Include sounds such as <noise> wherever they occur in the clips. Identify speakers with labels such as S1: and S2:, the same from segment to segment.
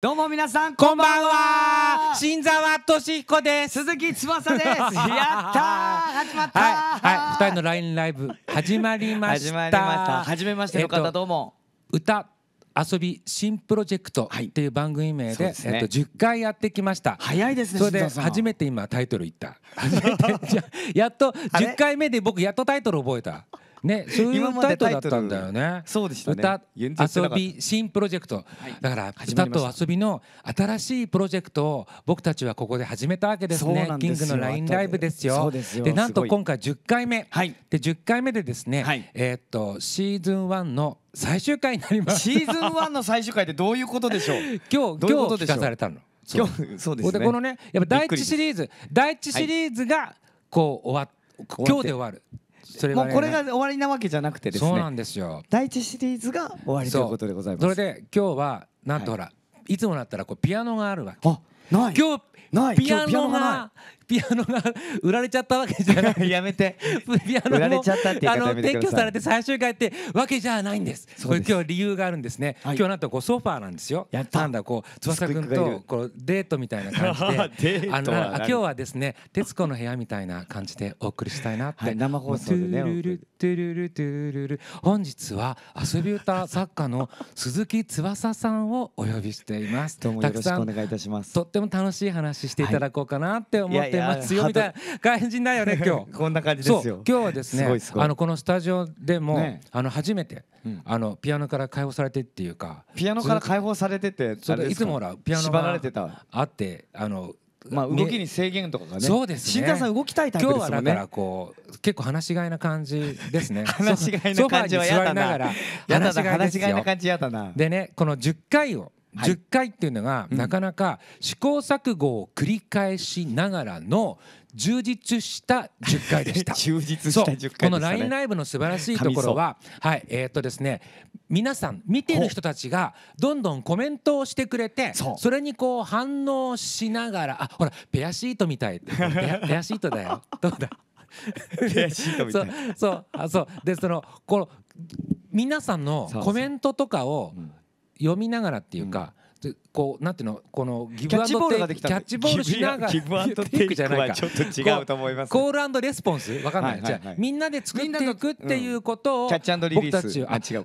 S1: どうも皆さんこんばんは新沢俊彦です鈴木翼です <laughs> やった始
S2: まったはい二、人のラインライブ始まりました始まめましての方どうも、えっと、歌遊び新プロジェクトっていう番組名で、えっと、10回やってきました早いですねそれで初めて今タイトル言ったやっと10回目で僕やっとタイトル覚えたね、そういうタイトルだったんだよね。そうでした、ね、歌遊び新プロジェクト、はい、だから歌と遊びの新しいプロジェクトを僕たちはここで始めたわけですね。キングのラインライブですよ。でなんと今回10回目、はい、で10回目でですね、はい、えー、っとシーズン1の最終回になります。シーズン1の最終回ってどういうことでしょう。<laughs> 今日今日聞かされたの。今日そうですね。このねやっぱ第一シリーズ第一シリーズがこう終わっ今日で終わるそれもうこれが
S1: 終わりなわけじゃなくてですそうなねんですよ第一シリーズが終わりということでございますそれ
S2: で今日はなんとほら、い、つもだったらこうピアノがあるわけあない今日ないピアノがピアノが売られちゃったわけじゃない <laughs> やめてピアノもあの撤去されて最終回ってわけじゃないんですこれ今日理由があるんですね、はい、今日なんとこうソファーなんですよやったなんだこう翼くんとこうデートみたいな感じで <laughs> あの今日はですね「徹子の部屋」みたいな感じでお送りしたいなって、はい、生放送でね本日は遊び歌作家の鈴木翼さんをお呼びしていますどうもよろしくお願いいたしますとっても楽しい話していただこうかなって思って出ますよみたいな感じだよね今日 <laughs> こんな感じですよ今日はですねあのこのスタジオでも、ね、あの初めて、うん、あのピアノから解放されてっていうかピアノから解放されてていつもほらピアノがあってあのまあ動きに制限とかがね。そうです新さん動きたいタイプですもんね。今日はだからこう結構話しがいな感じですね。<laughs> 話しがいな感じはやだな。話しがいな感じやだな。でねこの10回を十回っていうのがなかなか試行錯誤を繰り返しながらの充実した十回でした <laughs> 充実した1回、ね、このラインライブの素晴らしいところははいえー、っとですね皆さん見てる人たちがどんどんコメントをしてくれてそれにこう反応しながらあほらペアシートみたい <laughs> ペアシートだよどうだペアシートみたいそうそうあそうでそのこの皆さんのコメントとかをそうそう、うん読みながらっていうか、うん、こうなんていうのこのギブアンドテイクキャッチボールしながらギブアンドテイクじゃないかちょっと違うと思いますコールアンドレスポンスわかんないじゃみんなで作っていくっていうことをキャッチアンドリリースあ違う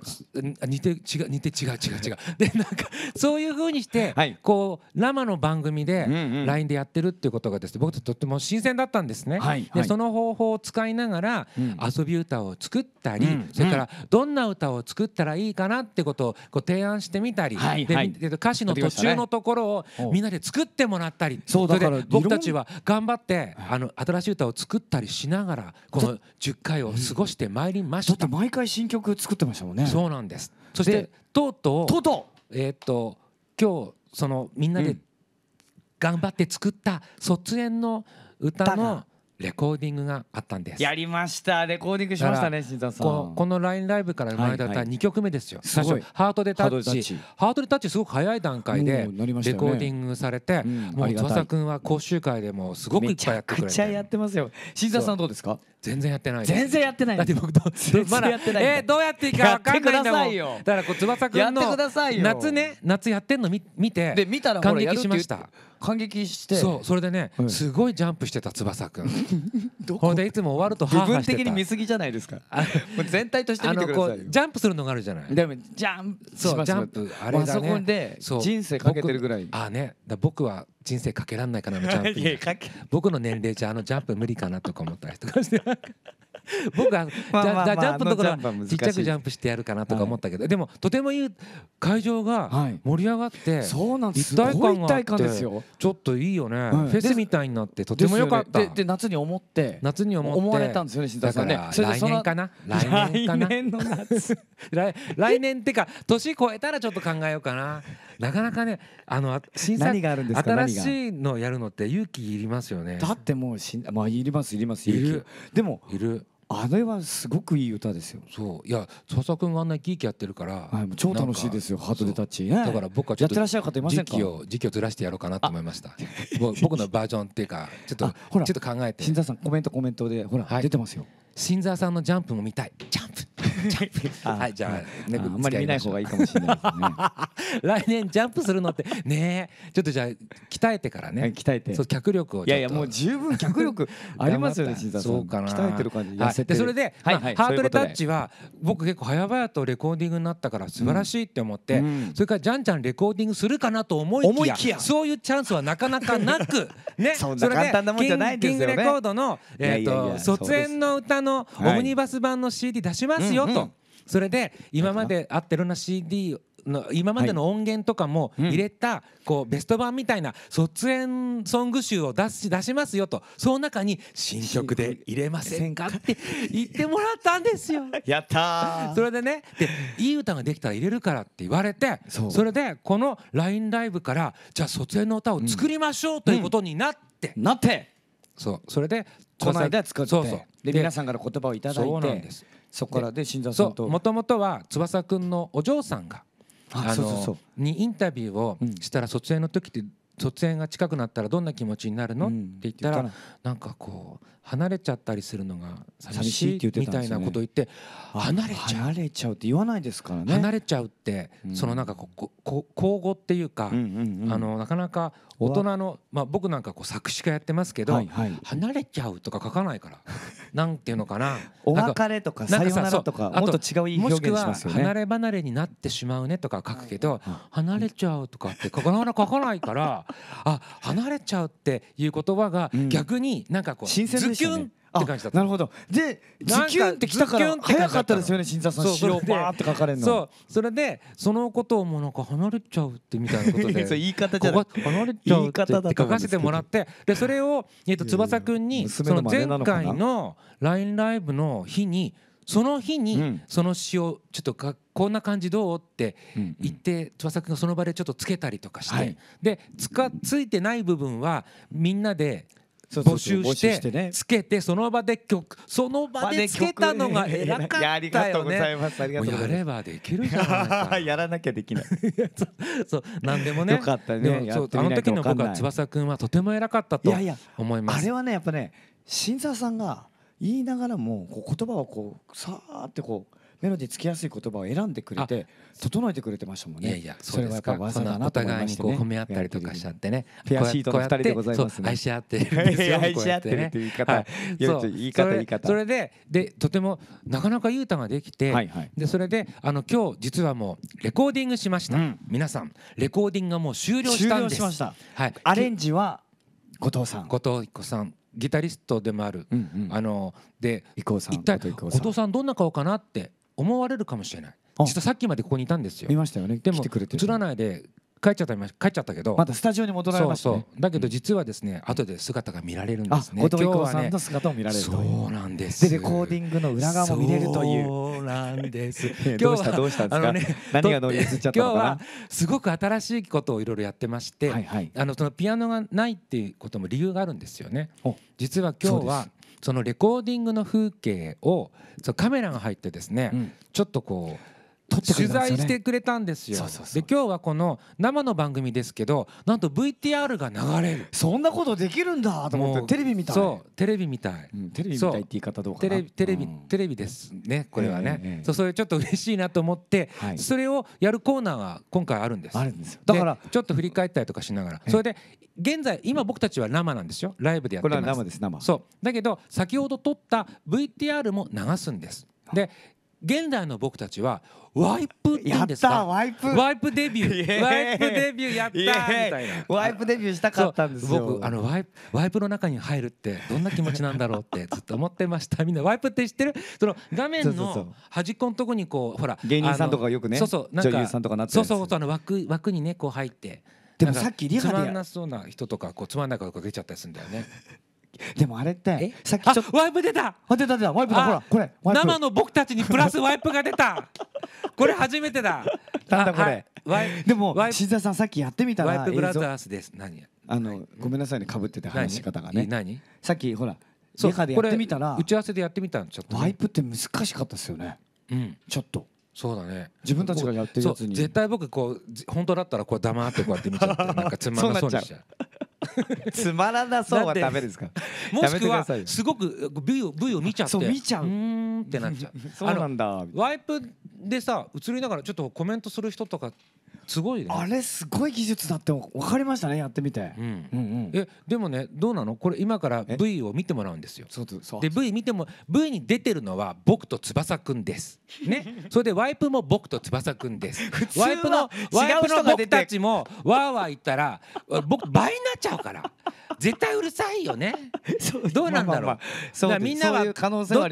S2: 似て違う似て違う違う違うでなんかそういう風にしてこう生の番組でラインでやってるっていうことがですね僕とっても新鮮だったんですねでその方法を使いながら遊び歌を作ったりそれからどんな歌を作ったらいいかなってことをこう提案してみたりで歌詞の途中中のところをみんなで作ってもらったりそから僕たちは頑張ってあの新しい歌を作ったりしながらこの10回を過ごしてまいりましただって毎回新曲作ってましたもんねそうなんですそしてとうとうとうとうえっと今日そのみんなで頑張って作った卒園の歌の、レコーディングがあったんですや
S1: りましたレコーディングしましたね新田さん
S2: この LINE ライブから生まれた2曲目ですよ、はいはい、最初ハートでタッチハートでタッチすごく早い段階でレコーディングされて、うんね、もう翼く君は講習会でもすごくいっぱいやってくれてめちゃくちゃやってますよ新田さんどうですか全然やってない全然やってないだって僕どまだやってないえー、どうやっていいか分かんないんだもんだからこう翼くんの夏ね夏やってんの見見てで見たら感激しました感激してそうそれでね、うん、すごいジャンプしてた翼くん
S1: <laughs>
S2: ほんでいつも終わると部分的に見すぎじゃないですか全体として見てくださいジャンプするのがあるじゃないでもジャンプそうジャンプあれだねそこで人生かけてるぐらいあねだ僕は人生かけらんないかなのジャンプ <laughs> 僕の年齢じゃあのジャンプ無理かなとか思ったりとかして僕は、まあまあまあ、ジャンプのところはちっちゃくジャンプしてやるかなとか思ったけど、はい、でもとてもいい会場が盛り上がって、はい、そうなんです一体感ですよちょっといいよね、はい、フェスみたいになってとてもよかったでで、夏に思って夏に思われたんですよね新田さんね来年かな来年かな来年の夏 <laughs> 来年ってか年超えたらちょっと考えようかななかなかねあの新作何があるんですか新しいのやるのって勇気いりますよねだってもうしん、まあいりますいりますいるでもいるあれはすごくいい歌ですよ。そう、いや、佐々君があんな生き生きやってるから、はい、超楽しいですよ。ハートでタッチ、だから僕はちょっとやってらっしゃる方いませんか。時期を時期をずらしてやろうかなと思いました。僕のバージョンっていうか、ちょっとちょっと考えて。新田さんコメントコメントでほら、はい、出てますよ。新澤さんのジャンプも見たいジャンプ <laughs> はい、じゃあ、ね、あんまり見ない方がいいかもしれないですね。<laughs> 来年ジャンプするのって、ねちょっとじゃあ、鍛えてからね。鍛えて。そう、脚力を。いやいや、も
S1: う十分脚力 <laughs> ありますよね、新座さん。そうかな。鍛えてる感じ。痩せて。それで、ハートレタッチ
S2: は、僕結構早々とレコーディングになったから、素晴らしいって思って。それから、じゃんじゃんレコーディングするかなと思いきや。そういうチャンスはなかなかなく。ね。それで、キングレコードの、えっと、卒園の歌のオムニバス版の CD 出しますよと。それで今まで合ってるな CD の今までの音源とかも入れた、こうベスト版みたいな卒園ソング集を出し出しますよとその中に新曲で入れませんかって言ってもらったんですよ。<laughs> やったそれでねでいい歌ができたら入れるからって言われてそれでこの LINE ライブからじゃあ卒園の歌を作りましょうということになって。なってそうそれでこの間作ってそうそうで皆さんから言葉をいただいてそうなんですそこからで新座さんともともとは翼くんのお嬢さんがあのにインタビューをしたら卒園の時って卒園が近くなったらどんな気持ちになるの、うん、って言ったら、なんかこう離れちゃったりするのが寂しいってみたいなこと言って離れちゃう離れちゃうって言わないですからね離れちゃうってそのなんかこここ口語っていうかあのなかなか大人のまあ僕なんかこう作詞家やってますけどはい離れちゃうとか書かないから <laughs> なんていうのかな <laughs> お別れとかさよならとかもっと違う表現しますよね離れ離れになってしまうねとか書くけど離れちゃうとかってなかなか書かないからあ離れちゃうっていう言葉が逆になんかこう新鮮でしたね。って感じだったなるほどでズキュンってきたから早かったですよね新澤さん詩をバーって書かれるのそうそれでそのことをもうなんか離れちゃうってみたいなことで <laughs> 言い方じゃなく離れちゃうって書かせてもらってでそれを、えー、と翼くんにその前回の LINE ライブの日にその日にその詩をちょっとかこんな感じどうって言って翼くんがその場でちょっとつけたりとかして、でつかついてない部分はみんなで募集してつけてその場で曲その場でつけたのが <laughs> 偉かったよね。やれ
S1: ばできるじゃない <laughs> やらなきゃできない。<laughs>
S2: そうなんでもね。よかったね。そうあの時の僕は翼くんはとても偉かったと思います。いやいやあれはねやっぱね新
S1: 座さんが言いながらもこう言葉をこうさーってこうメロディーつきやすい言葉を選んでくれて整えてくれてましたもんね。いやいやそれはやっぱね、お互いにこう褒め合っ
S2: たりとかしちゃってね。ペアシートの人でございますね。愛し合ってるんですよ。愛し合ってるって言い方、はい、言い方言い方。それででとてもなかなかいいができて、はいはい、でそれであの今日実はもうレコーディングしました、うん。皆さんレコーディングがもう終了したんです。ししはい。アレンジは後藤さん。後藤彦さん。ギタリストでもある、うんうん、あので後藤さん後藤さんどんな顔かなって思われるかもしれない実はさっきまでここにいたんですよ見ましたよねでも映らないで帰っちゃった帰っちゃったけどまたスタジオに戻られました、ね、だけど実はですね、うん、後で姿が見られるんですね後藤彦さんの姿を見られる、ね、そうなんですでレ
S1: コーディングの裏側も見れるという
S2: そうなんです <laughs> 今日はどうしたんですか、ね、何がっちゃったのかなすごく新しいことをいろいろやってまして、はいはい、あのそのピアノがないっていうことも理由があるんですよね実は今日はそのレコーディングの風景をそのカメラが入ってですね、うん、ちょっとこう取材してくれたんですよ。で今日はこの生の番組ですけどなんと VTR が流れるそんなことできるんだと思ってテレビみたいそうテレビみたい、うん、テレビみたいって言い方どうかテレビテレビ、うん、テレビですねこれはね、えーえー、そうそれちょっと嬉しいなと思って、それをやるコーナーが今回あるんですあるんですだからちょっと振り返ったりとかしながら、えー、それで現在今僕たちは生なんですよライブでやってますこれは生です生そうだけど先ほど撮った VTR も流すんですで現代の僕たちはワイプって言うんですかワイプワイプデビューワイプデビューやったみたいなワイプデビューしたかったんですよ僕あのワイワイプの中に入るってどんな気持ちなんだろうって <laughs> ずっと思ってましたみんなワイプって知ってるその画面の端っこのとこにこうほら芸人さんとかよくねそうそうなんかそうそうあの枠枠にねこう入って
S1: でもさっきリハでつまんな
S2: そうな人とかこうつまんないかと出ちゃったりするんだよねでもあれってさっきちょっとワイプ出た出た出たワイプだほらこれ生の僕たちにプラスワイプが出た <laughs> これ初めてだなんだこれ、はい、
S1: でも新田さんさっきやってみたらワイプブラザー
S2: ズです何あのごめんなさいねかぶってて話し方がね何さっきほらリハでやってみたら打ち合わせでやってみたのちょっと、ね、ワイプって難しかったですよねうんちょっとそうだね自分たちがやってるやつに絶対僕こう本当だったらこう黙ってこうやって見ちゃってなんかつまらなそうにしちゃうつまらなそうはダメですかもしくはすごく V をを見ちゃってそう見ちゃううんってなっちゃう <laughs> そうなんだワイプでさ映りながらちょっとコメントする人とかすごいねあれすごい技術だって分かりましたねやってみて、うんうんうん、えでもねどうなのこれ今から V を見てもらうんですよで V 見ても V に出てるのは僕と翼くんですね <laughs> それでワイプも僕と翼くんですワイプのワイプの子たちもわーわー言ったら僕倍になっちゃうから絶対うるさいよね <laughs> どうなんだろう、まあまあまあ、みんなはどっ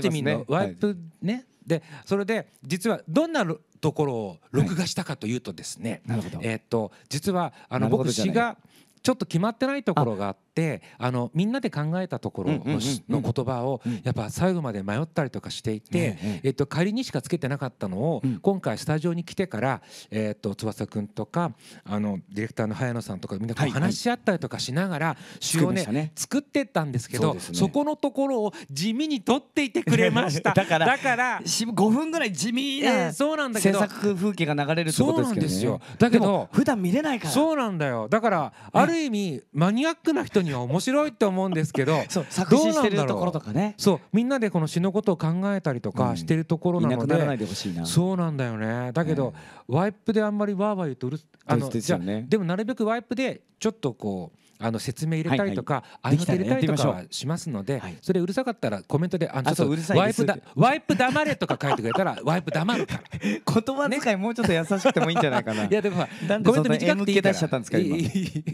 S2: ちみんなワイプね、はいでそれで実はどんなところを録画したかというとですね、はい、えー、っと実はあの僕詩がちょっと決まってないところがあって。であのみんなで考えたところのの言葉をやっぱ最後まで迷ったりとかしていて、えっと、仮にしかつけてなかったのを、今回スタジオに来てから、えっと、翼くんとかあのディレクターの早野さんとかみんなこう話し合ったりとかしながら詩をね作ってったんですけどそこのところを地味に取っていてくれました。<laughs> だからだから5分ぐらい地味な制作風景が流れるってことですけどね。だけど普段見れないからそうなんだよだからある意味マニアックな人には面白いと思うんですけどそう作詞してるところとかねそうみんなでこの詩のことを考えたりとかしてるところなので、うん、でそうなんだよねだけど、ワイプであんまりわーわー言うとうるあの、ね、でもなるべくワイプでちょっとこうあの説明入れたりとか、はいはい、入れたりとかはしますので、はい、それうるさかったらコメントで「あのちょっとワイプだワイプ黙れ」とか書いてくれたら <laughs> ワイプ黙るから言葉遣いもうちょっと優しくてもいいんじゃないかないやでもコメント短くていいから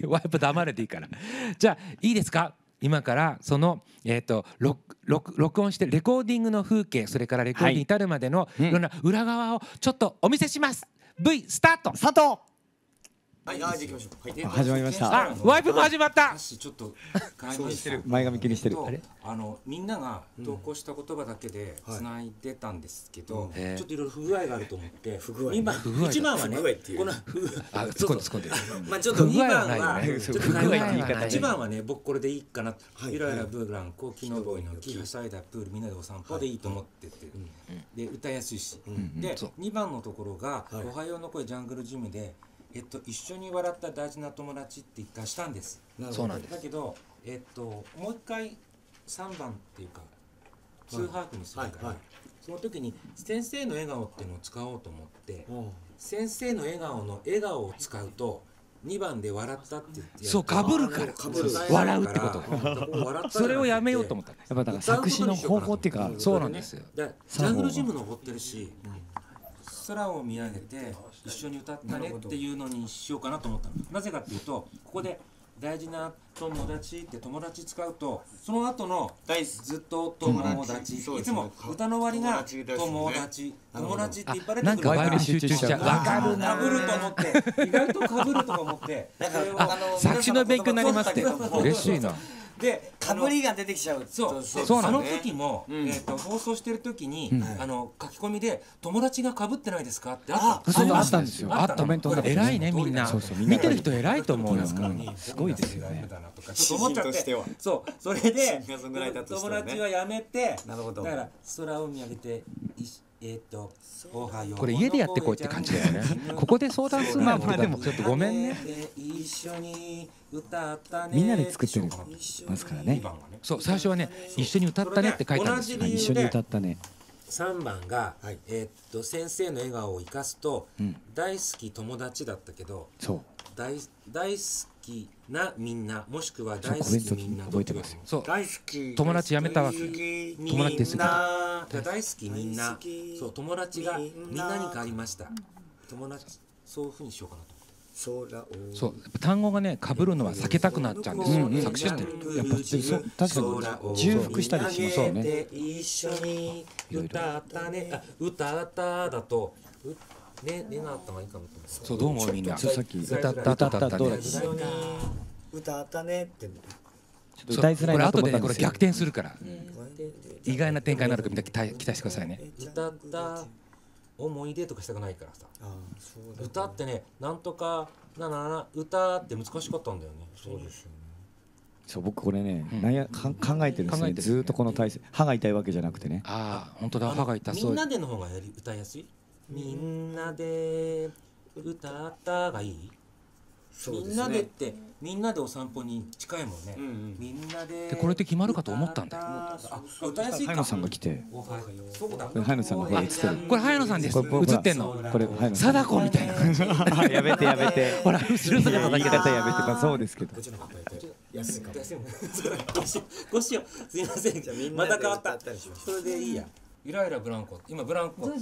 S2: ワイプ黙れでいいからじゃあいいですか今からその、えーと、と録録音してレコーディングの風景それからレコーディングに至るまでのいろんな裏側をちょっとお見せします V スタート佐藤。はい、行きましょう。はい、始まりました。ワイプも始まった。ちょっと前髪気にしてる。あのみんなが投稿した言葉だけで繋いでたんですけど、ちょっといろいろ不具合があると思って、今一番はね、このあ突っ込んで突っ込んで。まあちょっと二番は不具合言い方。一番はね、僕これでいいかな。ゆらゆらブーラン、高機能ボイの木、はサイいだプールみんなでお散歩でいいと思ってて、で歌いやすいし、で二番のところがおはようの声ジャングルジムで。えっと、一緒に笑った大事な友達って一回したんですそうなんですだけど、えっと、もう一回3番っていうか2ハーフにするから、はいはいその時に先生の笑顔っていうのを使おうと思って先生の笑顔の笑顔を使うと2番で笑ったって言ってそうかぶるから笑うってことそれをやめようと思ったやっぱだから作詞の方法っていうかそうなんですよジャングルジム登ってるし、うん空を見上げて一緒に歌ったねっていうのにしようかなと思ったのなぜかっていうとここで大事な友達って友達使うとその後のずっと友達いつも歌の終わりが友達友達って言われてくるから集中しちゃうわかぶると思って意外とかぶると思ってだから作詞の勉強になりますって嬉しいなでかぶりが出てきちゃうそうそうその時も、えっと放送してる時に、あの書き込みで「友達がかぶってないですか?」ってあったあったんですよあったコメン偉いねみんな見てる人偉いと思うよすごいですよねちょっと思っちゃってそうそれで友達はやめてなるほど。だから空を見上げてえー、と
S1: これ家
S2: でやってこいって感じだよねここで相談するなんもちょっとごめんねみんなで作ってるますからね、ね、そう最初はね一緒に歌ったねって書いたんですよ、一緒に歌ったね3番が、はい、えー、と先生の笑顔を生かすと、うん、大好き友達だったけどそ大大好ききなみんなもしくは大好きみんなそう大好き友達やめたわけ友達ですが大好きみんなそう友達がみんなに変わりました友達そういうふうにしようかなとそう単語がねかぶるのは避けたくなっちゃうんです作詞してるやっぱそう確かに重複したりしますよね一緒に歌ったね歌っただと歌ね、レナートがいいかもと思そう、どうもみんな。さっき歌った歌ったどうだった。歌ったねって。ちょっと歌いづらいなと思ったんですこれ逆転するから。意外な展開になるかみんな期待期待してくださいね。歌った思い出とかしたくないからさ。歌ってね、なんとかななな歌って難しかったんだよね。そうですよ
S1: そう僕これね、なんや考えてるんですね。ずっとこの体勢、歯が痛いわけじゃなくてね。ああ、本当だ。歯が痛そう。みんなで
S2: の方がり歌いやすい。みんなで歌ったがいいみんなでってみんなでお散歩に近いもんね、みんなででこれで決まるかと思ったんだよあ歌いやすいか早野さんが来て早野さんがほら映ってるこれ早野さんです映ってんのこれ貞子みたいな感じ <laughs> やめてやめて <laughs> ほら後ろ姿だけ方やめてかそうですけど安いかもごしよすいませんじゃみまた変わったそれでいいやイライラブランコ今ブランコってな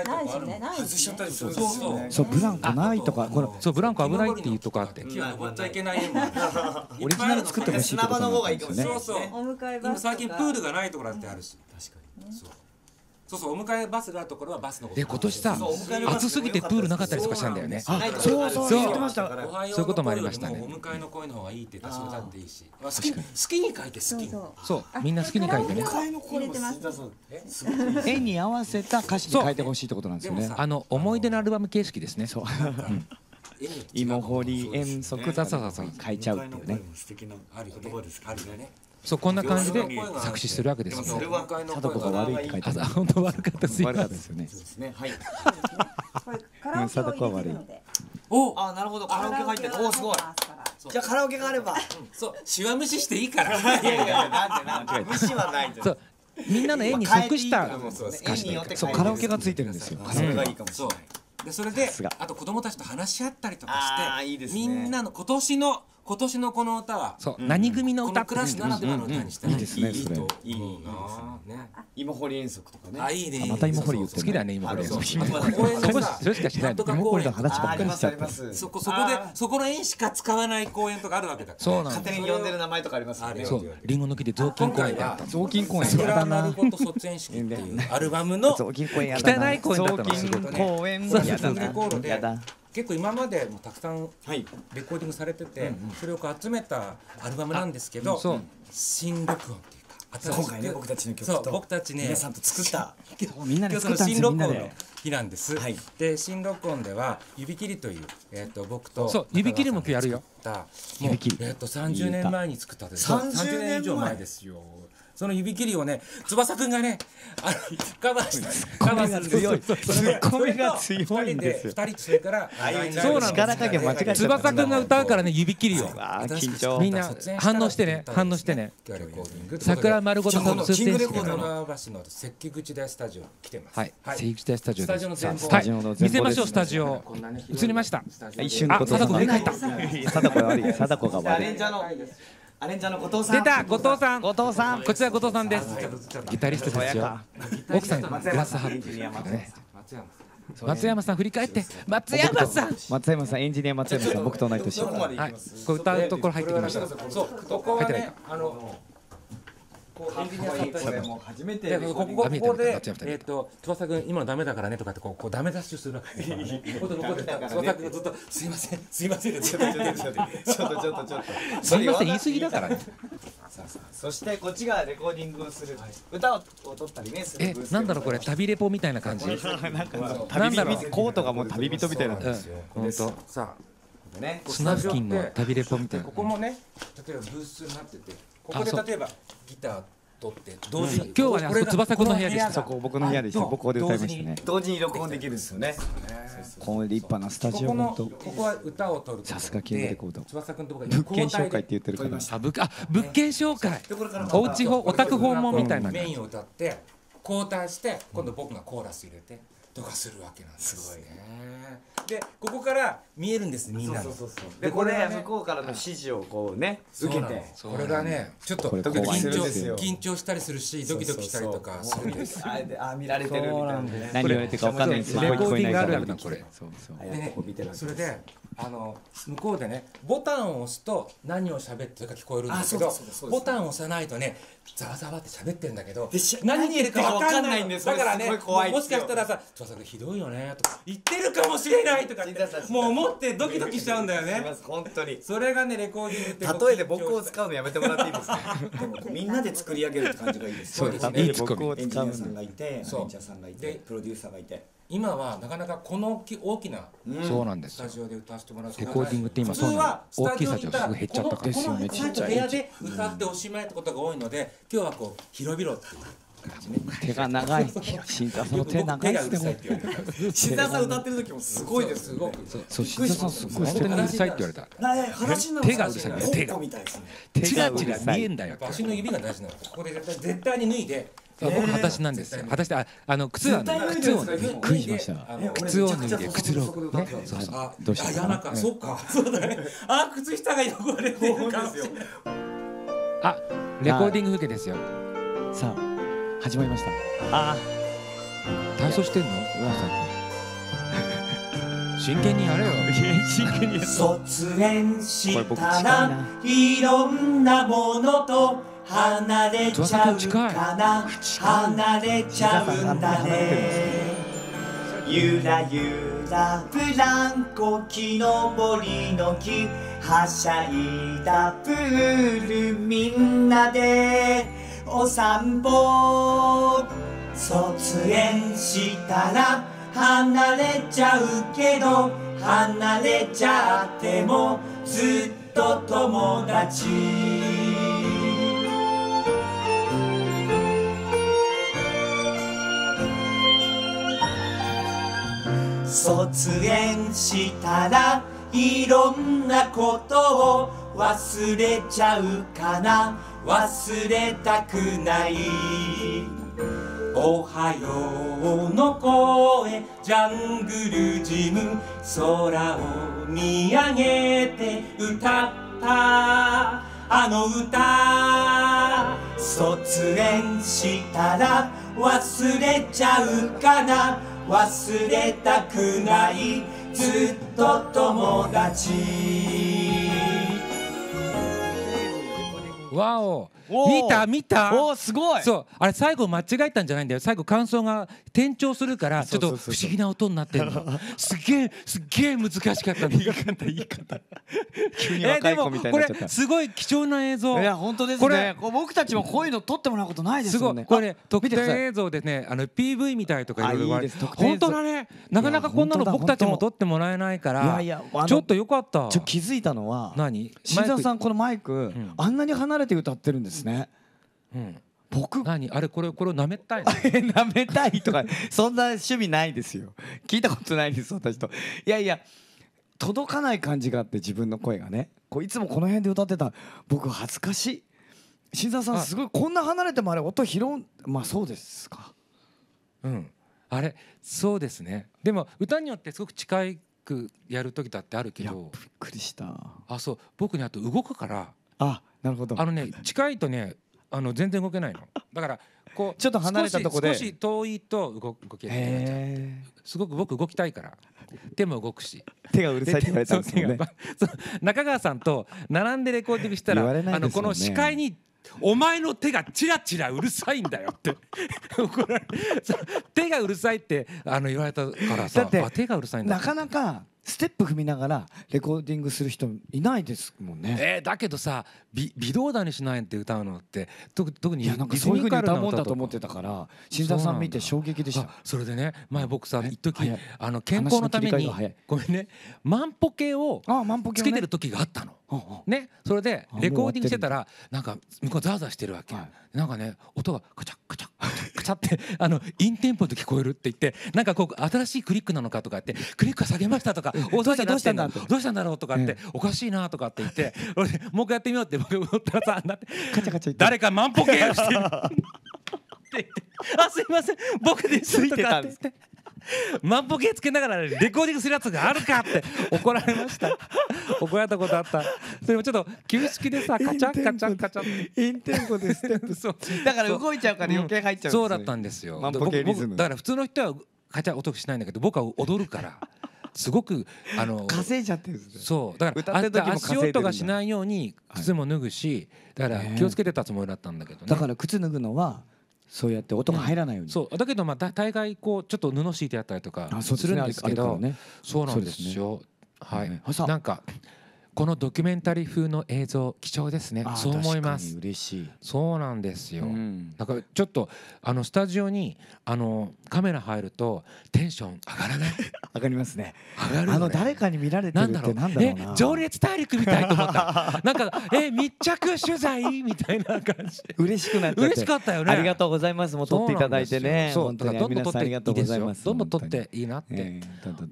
S2: いとかあるも外しちゃったりするんですよそうブランコないとかこれそうブランコ危ないっていうとかって木は登っちゃいけないオリジナル作ってほしいとか、ね、そうそう今最近プールがないところだってあるし確かにそうそうそうお迎えバスがあるところはバスのことで今年さ暑すぎてプールなかったりとかしたんだよねあそうそうそうそういうこともありましたねお迎えの声の方がいいって多少だっていいし好きに書いて好きそうみんな好きに書いてね絵に合わせた歌詞に書いてほしいってことなんですよねあの思い出のアルバム形式ですねそう芋掘り遠足ざざざさ書いちゃうっていうね素敵な言葉ですけどねそうこんな感じで作詞するわけですよね。が悪いって書いてあ本当悪かったすいません。ですね。子はい。
S1: おあなるほどカラオケ入ってる。おすごい。じゃカラオケがあれば、そうシワ無視していいから。いやいやなんでなんで無視はないそうみんなの絵に即した
S2: 歌詞で、そうカラオケが
S1: ついてるんですよ。がいいか
S2: もしれない。でそれであと子供たちと話し合ったりとかしてみんなの今年の今年のこの歌はそう何組のこ歌のクラスならではの歌にしたいいいですねいいそといいなね掘り遠足とかねあいいねまた今掘り好きだね今掘りそこそこそのそこそこでそこの縁しか使わない公演とかあるわけだからそうなん勝手に呼んでる名前とかありますよねそうリンゴの木で雑巾公園だった雑巾公園だなアルバムの雑巾公園だったのすご雑巾公園だな結構今までもたくさんレコーディングされてて、それを集めたアルバムなんですけど新録音ってい
S1: うか今回ね僕たちの曲と僕たちね皆さんと作
S2: ったみんなで新録音の日なんです。はい、で新録音では指切りというえっ、ー、と僕と指切りも今日やるよ。た指切りえー、と30年前に作ったです。30年以上前ですよ。その指切りをね翼くんがねあのカバーしてカバーするんですよツッコミが強いんですよ2人それか
S1: らそうなんです。翼くん
S2: が歌うからね指切りを緊張みんな反応してね反応してね桜丸ごと撮影スてるんですけどの関口大スタジオ来てますはい関口大スタジオはい。見せましょうスタジオ映りました一瞬あ貞子上に入った貞子が悪い貞子が悪いアレンジャーの後藤さん。出た、後藤さん。後藤さん。こちら後藤さんです。ギタリストですよ。奥さん、松山さん。松
S1: 山さん振り返って松山さん松山さんエンジニア松山さん僕と同い年はいこれ歌うところ入ってきましたそうここはね
S2: あのコンビニアさんとしも初めてここここでえっと翼君今のダメだからねとかってこうダメダッシするわけでここでここで翼君ずっとすいませんすいませんちょっとちょっとちょっとちょっとちょっ
S1: とちょっとすいません言い過ぎだからねそしてこっちがレコーディングをする歌を取ったりねするえなんだろう
S2: これ旅レポみたいな感じなんだろうコートがもう旅人みたいなんでさあね、スナフキンの旅レポみたいなここもね例えばブースになっててここで例えばギター取って同時に今日はねあそこ翼くんの部屋でしたそこ僕の部屋でした僕ここで歌いましたね同時に録音できるんですよね
S1: この立派なスタジオとここは
S2: 歌を取るさすがキングレコード翼くんと僕物件紹介って言ってるからサブか物件紹介おうち訪お宅訪問みたいなメインを歌って交代して今度僕がコーラス入れてとかするわけなんですすごいねでここから見えるんですみんなでこれ向こうからの指示をこうね受けてこれがねちょっと緊張緊張したりするしドキドキしたりとかするんです <laughs> ああ見られてるみたいな何言われてか分かんないですレコーディングあるこれそれであの向こうでねボタンを押すと何を喋ってるか聞こえるんですけどボタンを押さないとねざわざわって喋ってるんだけど何言ってるか分かんないんですだからねもしかしたらさ「ひどいよね」とか「言ってるかもしれない」とかもう思ってドキドキしちゃうんだよね本当にそれがねレ
S1: コーディングって例えで僕を使うのやめてもらっていいですかみんなで作り上げるって感じがいいですそうですね僕を使うエンジニアさんがいて
S2: アレンジャーさんがいてプロデューサーがいて今はなかなかこの大きなそうなんですスタジオで歌わせてもらうレコーディングって今そうなの大きいスタジオすぐ減っちゃったからですよねちっちゃい部屋で歌っておしまいってことが多いので今日はこう広々って
S1: 手が長い。新田さんの手長いです新田さん歌っ
S2: てる時もすごいです。すごく。そう新田さんすごい。本当にうるさいって言われた。手がうるさい。手が。手が見えんだよ。足の指が大事なの。ここで絶対に脱いで。僕裸足なんです。裸足で、あの靴は靴をびっくりしました。靴を脱いで靴をね。そうそう。どうしたか。そうか。そうだね。あ、靴下が汚れてるあ、レコーディング受けですよ。さあ。始まりましたああ体操してんの上原さん真剣にやれよ <laughs> 真剣にや卒園したら
S1: いろんなものと離れちゃうかな離れちゃうんだねゆらゆらブランコ木登りの木はしゃいだプールみんなでお散歩卒園したら離れちゃうけど離れちゃってもずっと友達卒園したらいろんなことを忘れちゃうかな忘れたくない
S2: おはようの声ジャングルジム空を見上げて歌った
S1: あの歌卒園したら忘れちゃうかな忘れたくないずっと友達
S2: わお見た見たおすごいそうあれ最後間違えたんじゃないんだよ最後感想が転調するからちょっと不思議な音になってるすげえすげえ難しかった言い方言い方
S1: 急に若い子みた
S2: いになっちゃった、これすごい貴重な映像いや本当ですねこれ僕たちもこういうの撮ってもらうことないですよねこれ特典映像でねあの PV みたいとかいろいろ本当だねなかなかこんなの僕たちも撮ってもらえないからちょっとよかったちょ気づいたのは何新澤さん
S1: このマイク、うん、あんなに離れて歌ってるんですですね。うん、僕何あれこれこれ舐めたいな <laughs> めたいとかそんな趣味ないですよ聞いたことないです私といやいや届かない感じがあって自分の声がねこういつもこの辺で歌ってた僕恥ずかしい新澤さんすごいこんな離れてもあれ音拾う
S2: まあそうですかうんあれそうですねでも歌によってすごく近いくやる時だってあるけどびっくりしたあそう僕にあと動くからあなるほどあのね近いとねあの全然動けないのだからこう <laughs> ちょっと離れたとこで少し遠いと動動けない。すごく僕動きたいから手も動くし手がうるさいって言われたんですよね中川さんと並んでレコーディングしたら、ね、あのこの視界にお前の手がチラチラうるさいんだよって <laughs> 手がうるさいってあの言われたからさだって手がうるさいなか
S1: なかステップ踏みながらレコーディングする人いないですもん
S2: ね。えー、だけどさ微微動だにしないって歌うのって特特にいやなんかそういうふうに歌うもんだと思ってたから新田さん見て衝撃でしたそれでね前僕さ一時あの健康のためにごめんね万歩計をつけてる時があったの。ね、それでレコーディングしてたらなんか向こうザーザーしてるわけ、はい、なんかね音がカチャカチャカチャカチャって <laughs> あのインテンポで聞こえるって言ってなんかこう新しいクリックなのかとかってクリック下げましたとかおどうしたどうしたんだどうしたんだろうとかっておかしいなとかって言って俺もう一回やってみようって僕思ったらさなってカチャカチャ誰か万歩計してるって言ってあすいません僕ですとかって言って。万歩計つけながらレコーディングするやつがあるかって怒られました <laughs> 怒られたことあったそれもちょっと旧式でさカチャンカチャンカチャンインテンポでステップそうだから動いちゃうから余計入っちゃう、そうだったんですよリズムだから普通の人はカチャ音しないんだけど僕は踊るからすごくあの稼いじゃってるそうだから足音がしないように靴も脱ぐし、だから気をつけてたつもりだったんだけど、ね、だから靴脱ぐのはそうやって音が入らないように、そうだけどまあ大概こうちょっと布敷いてあったりとかするんですけどそうなんですよはい、なんかこのドキュメンタリー風の映像貴重ですねそう思います嬉しいそうなんですよ、うん、だからちょっとあのスタジオにあのカメラ入るとテンション上がらない <laughs> 上がりますね上がる、ね、あの
S1: 誰かに見られてるってなんだろうえ情
S2: 熱大陸みたいと思った <laughs> なんかえ密着取材みたいな感じ嬉しくなっ嬉しかったよねありがとうございますもう撮っていただいてねそうだかどんどん撮っていいですよどんどん撮っていいなって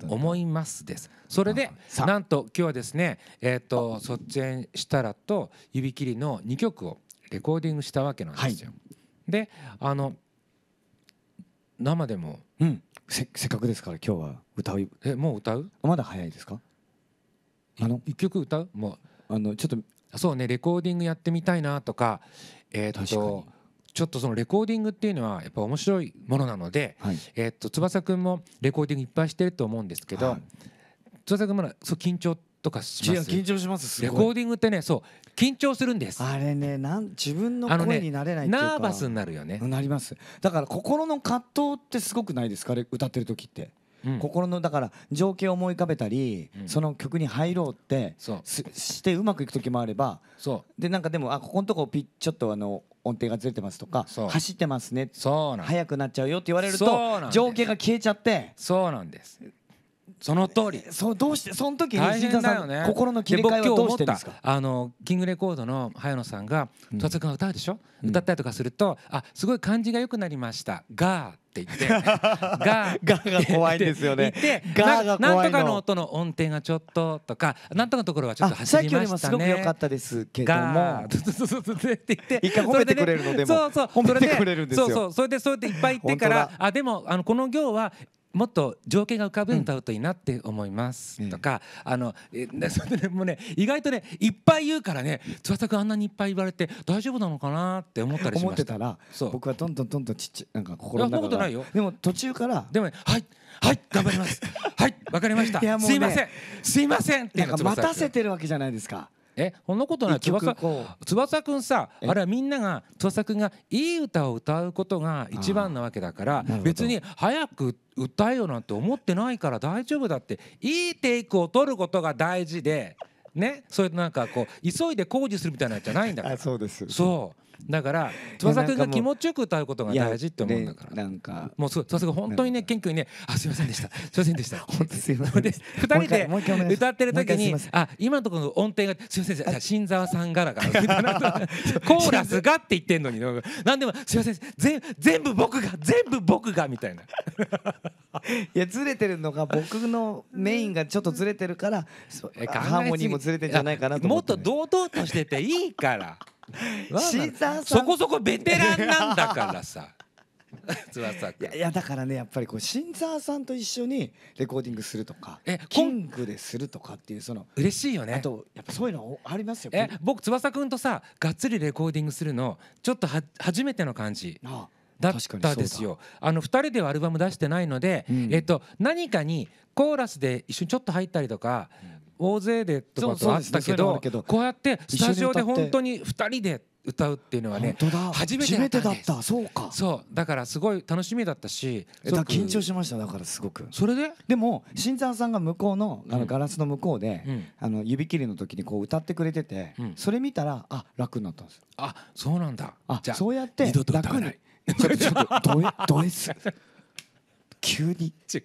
S2: 思いますですそれでなんと今日はですね、えーえーと、卒園したらと指切りの2曲をレコーディングしたわけなんですよ。はい、であの生でも、うん、せせっかくですから今日は歌うえもう歌うまだ早いですかあの1曲歌うもうあのちょっとそうねレコーディングやってみたいなとかえっ、とちょっとそのレコーディングっていうのはやっぱ面白いものなので、はい、えーと、と翼くんもレコーディングいっぱいしてると思うんですけど、はい、翼くんもそう緊張ってとかします緊張しますレコーディングってねそう緊張するんですあ
S1: れねなん自分の声になれないっていうか、ね、ナーバスに
S2: なるよねなりま
S1: すだから心の葛藤ってすごくないですか歌ってる時って、うん、心のだから情景を思い浮かべたり、うん、その曲に入ろうってしてうまくいく時もあればでなんかでもあここのとこピちょっとあの音程がずれてますとか走ってますね速くなっちゃうよって言われると情景が消えちゃってそうなん
S2: ですその通り。そうどうしてその時に藤田さん、ね、心の切り替えはどうしてですか。あのキングレコードの早野さんが戸田君歌うでしょ、うん、歌ったりとかするとあすごい感じが良くなりましたがって言ってがが <laughs> が怖いんですよね。でなんとかの音の音程がちょっととかなんとかのところはちょっと走りましたね。すごく良かったですけども。って言って一回褒めてくれるのでもそうそう褒めてくれるんですよ。そうそうそれでそうやいっぱい言ってからあでもあのこの行はもっと情景が浮かぶ歌うといいなって思います、うん、とか、あのえそれでもね意外とねいっぱい言うからね翼くんあんなにいっぱい言われて大丈夫なのかなって思ったりしました。思ってた
S1: ら僕はどんどんどんどんちっちなんか心の中がで
S2: も途中からでも、ね、はいはい頑張りますはいわかりました、ね、すいませんすいませんってなんか待たせ
S1: てるわけじゃないですか。えそんなことない翼
S2: 翼くんさあれはみんなが翼くんがいい歌を歌うことが一番なわけだから別に早く歌えよなんて思ってないから大丈夫だっていいテイクを取ることが大事でねそれとなんかこう急いで工事するみたいなやつじゃないんだからそうですそうだから翼くんが気持ちよく歌うことが大事って思うんだからなんかもうす翼くん本当にね謙虚にねあすいませんでしたすいませんでした <laughs> 本当すいません <laughs> でした2人で歌ってる時にあ今のところの音程がすいませんで新沢さんがだからコーラスがって言ってんのに何でもすいません全全部僕が全部僕がみたいな <laughs> いやずれてるのが僕
S1: のメインがちょっとずれてるからハーモニーもずれてんじゃないかなと思ってもっと堂々としてていいから
S2: そこそこベテランなんだからさ
S1: <laughs> いやいやだからねやっぱりこう新澤さんと一緒にレコーディングする
S2: とかえキングでするとかっていうその嬉しいよねあとやっぱそういうのありますよえ僕翼くんとさがっつりレコーディングするのちょっとは初めての感じあだったですよ。あの2人ではアルバム出してないので、うん、えっと、何かにコーラスで一緒にちょっと入ったりとか、大勢でとかとあったけどこうやってスタジオで本当に2人で歌うっていうのはね初めてだったそうかそうだからすごい楽しみだったし緊張し
S1: ましただからすごくそれででも新山さんが向こうのあのガラスの向こうで、うん、あの指切りの時にこう歌ってくれてて、うん、
S2: それ見たらあ楽になったんですあそうなんだあじゃあそうやって楽にちょっとドエス急に違う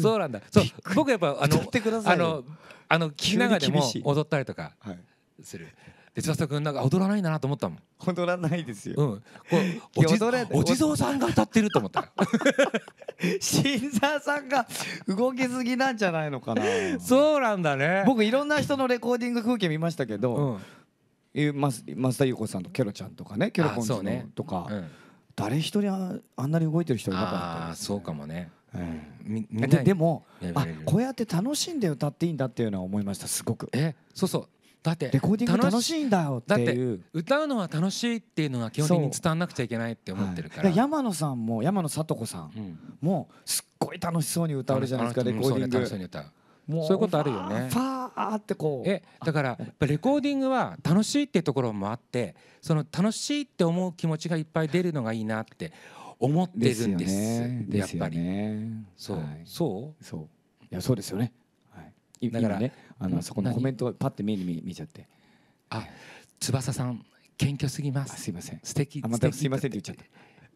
S2: そうなんだそう僕やっぱあのあのあの聞きながらでも踊ったりとかする。で千里君なんか踊らないんだなと思ったもん踊らないですよ、うん、こうおじお地蔵さんが歌ってると思った
S1: 新澤 <laughs> さんが動きすぎなんじゃないのかなそうなんだね僕いろんな人のレコーディング風景見ましたけど、うん、増田裕子さんとケロちゃんとかねケロコンズのとか、誰一人あんなに動いてる人いなかった、ね、あ
S2: そうかもねででもあこ
S1: うやって楽しんで歌っていいんだっていうのは思いましたすごく。えそうそうだってレコーディング楽しいんだよっていう
S2: 歌うのは楽しいっていうのが基本的に伝わんなくちゃいけないって思ってるからはい、
S1: 山野さんも山野聡子さんもすっごい楽しそうに歌うじゃないですかレコーディング楽しそうに歌う
S2: そういうことあるよねファーってこうえだからレコーディングは楽しいってところもあってその楽しいって思う気持ちがいっぱい出るのがいいなって思ってるんです。やっぱり。そう、そう。そう。いや、そうですよね。はい。だから、ね、あの、そこのコメント、パって目に見見ちゃって。あ、翼さん、謙虚すぎます。すいません。素敵。あ、また、すいませんって言っちゃって。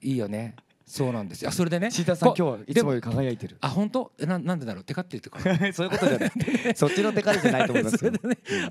S2: いいよね。そうなんですよ。あそれでね、シータさん今日いつもより輝いてる。あ、本当？ななんでだろう。テカってるとか。<laughs> そういうことじゃない。<laughs> そっちのテカりじゃないと思いますよ。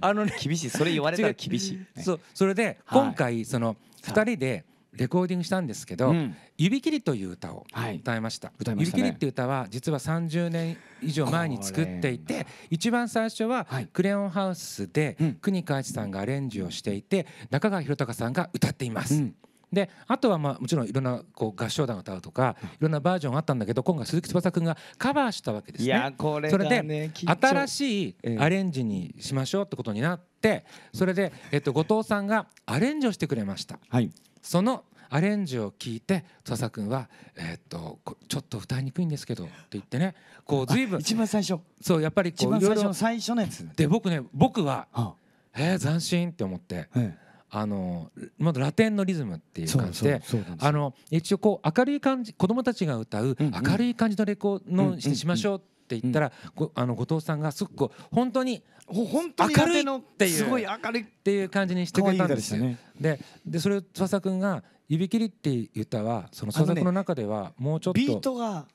S2: あのね、厳しい。それ言われたら厳しい。<laughs> そう。それで今回その二人で。レコーディングしたんですけど「指切り」という歌を歌いました「指切り」っていう歌は実は30年以上前に作っていて一番最初はクレヨンハウスで国川一さんがアレンジをしていて中川宏隆さんが歌っています。であとはまあもちろんいろんなこう合唱団歌うとかいろんなバージョンあったんだけど今回鈴木翼君がカバーしたわけですね。いやこれ、ね、それで新しいアレンジにしましょうってことになってそれで、えっと、後藤さんがアレンジをしてくれました。はいそのアレンジを聞いて土佐君は、えー、っとちょっと歌いにくいんですけどって言ってねこう随分一番最初そうやっぱりこう一番
S1: 最初のやつ
S2: で僕ね僕は、はあ、えー、斬新って思って。ええあのまだラテンのリズムっていう感じであの一応こう明るい感じ子供たちが歌う明るい感じのレコードにしましょうっって言ったら、うん、あの後藤さんがすっごく本当に本当明るいっていうすごい明るいっていう感じにしてくれたんですよ。いで、でそれを翼くんが「指切り」って言ったはその翼くの中ではもうちょっと、ね、ビートが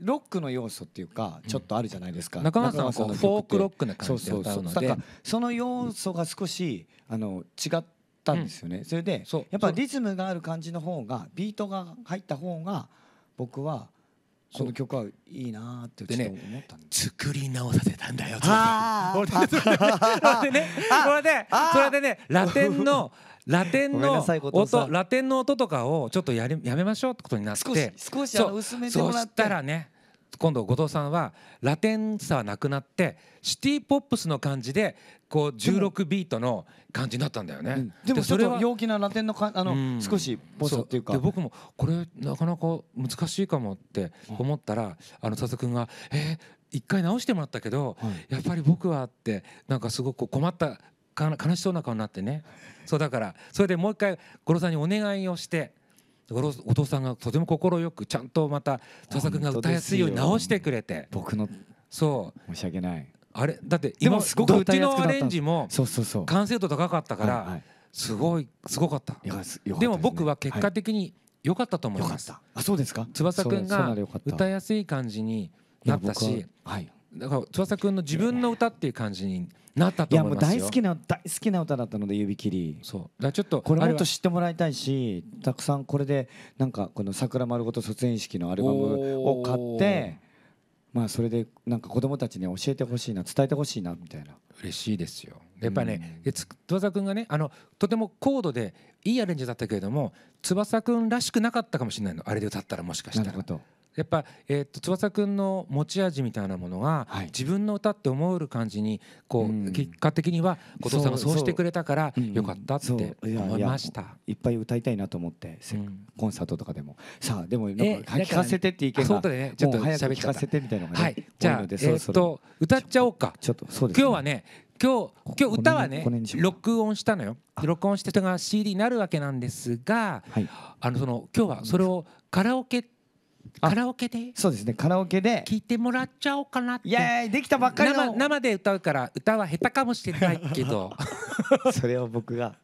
S2: ロックの要素っていうか
S1: ちょっとあるじゃないですか、うん、中村さんはフォークロックな感じで歌うので
S2: その要素が少
S1: しあの違ったんですよね、うん、それでやっぱリズムがある感じの方がビートが入った方が僕はその曲はいいなってでね
S2: 作り直させたんだよそ
S1: れでねそれで
S2: それでねラテンの <laughs> ラテンの音ラテンの音とかをちょっとやりやめましょうってことになって少し少し薄めてもらってそしたらね今度後藤さんはラテンさはなくなってシティ・ポップスの感じでこう16ビートの感じになったんだよね。うん、でもそれは陽
S1: 気なラテンのかあの、うん、少しボスっていうかで僕
S2: もこれなかなか難しいかもって思ったらあの佐々君が「えー、一回直してもらったけど、やっぱり僕は」ってなんかすごく困ったか悲しそうな顔になってねそうだからそれでもう一回五郎さんにお願いをして。お父さんがとても快くちゃんとまた土佐君が歌いやすいように直してくれて僕のそう申し訳ないあれだって今すごくうっちのアレンジも完成度高かったからすごいすごかったでも僕は結果的に良かったと思いますあそうですか翼君が歌いやすい感じになったしだから翼くんの自分の歌っていう感じになったと思いますよ。いやもう大好きな大好きな歌だったので指切り。そうだちょっとこれもっと知っ
S1: てもらいたいしたくさんこれでなんかこの桜丸ごと卒園式のアルバムを買って。まあそれで
S2: なんか子供たちに教えてほしいな伝えてほしいなみたいな嬉しいですよやっぱね、うん、翼くんがねあのとても高度でいいアレンジだったけれども翼くんらしくなかったかもしれないのあれで歌ったらもしかしたら。やっぱ、えー、っと翼くんの持ち味みたいなものが、はい、自分の歌って思える感じにこう、うん、結果的には後藤さんがそうしてくれたからよかったって思いました、いい、いっぱい歌いたいなと思って、うん、コンサートとかでもさあでもなんか聞かせてっていけばそうだねちょっと早く聞かせてみたいなのが、ね、はい、じゃあえー、っと歌っちゃおうかちょっとそうです、ね、今日はね今日今日歌はね録音したのよ録音してたが CD になるわけなんですが、はい、あのその今日はそれをカラオケってカラオケでそうですねカラオケで聞いてもらっちゃおうかなっていやいやできたばっかりの生で歌うから歌は下手かもしれないけど <laughs> それは僕が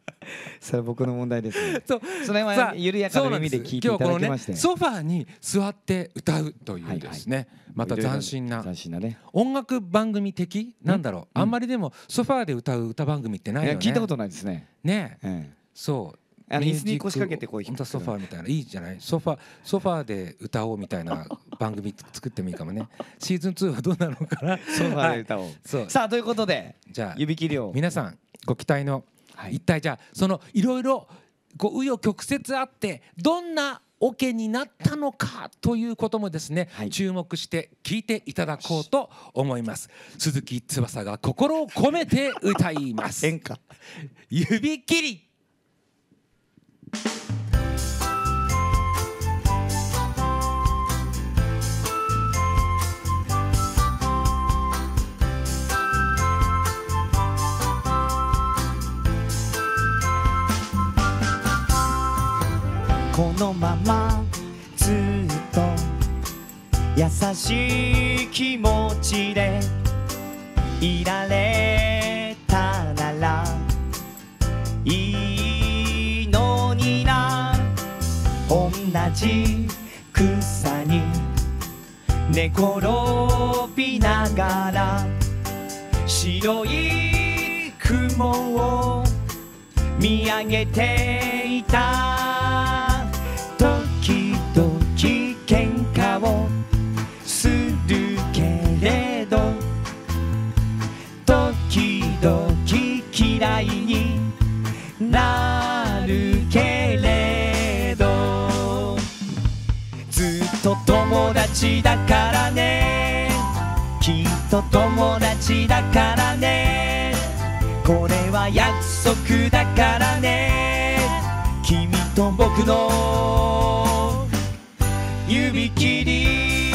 S2: それは僕の問題です、ね、<laughs> そうそれは緩やかな耳で聞いていただきまして、ね、ソファーに座って歌うというですね、はいはい、また斬新な斬新な、ね、音楽番組的なんだろう、うん、あんまりでもソファーで歌う歌番組ってないよね聞いたことないですねね、うん、そうあの椅子に腰掛けてこう弾くソファーみたいないいじゃないソファソファーで歌おうみたいな番組作ってもいいかもね <laughs> シーズン2はどうなのかなソファーで
S1: 歌おう、は
S2: い、さあということでじゃあ指切りを皆さんご期待の、はい、一体じゃあそのいろいろこう紆余曲折あってどんなオ、ケになったのかということもですね、はい、注目して聞いていただこうと思います鈴木翼が心を込めて歌います指切り
S1: このままずっと優しい気持ちでいられるじ草に寝転びながら白い雲を見上げていた時々喧嘩をするけれど時々嫌いになるだからねきっと友達だからねこれは約束だからね君と僕の指切り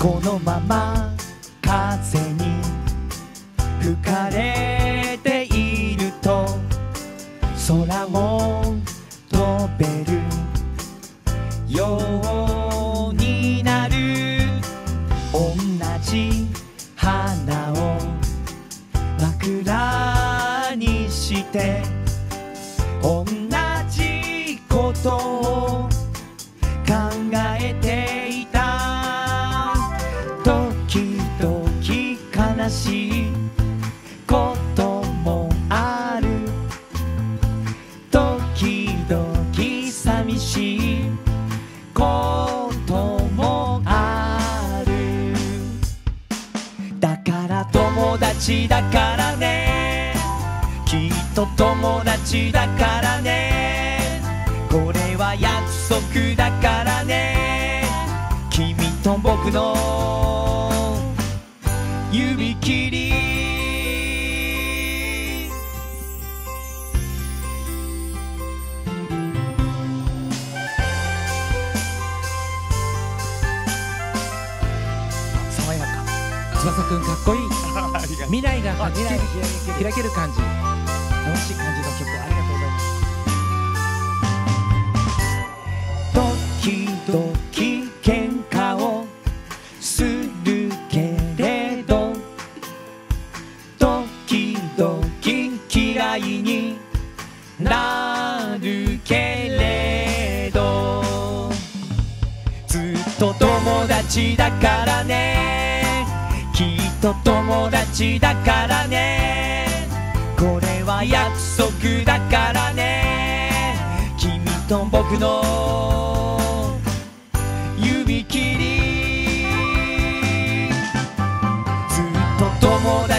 S1: このまま風に吹かれ空も飛べるよちだからねこれは約束だからね君と僕の指切り
S2: 爽やか翼くんかっこいい <laughs> 未来がはじけ開ける感じ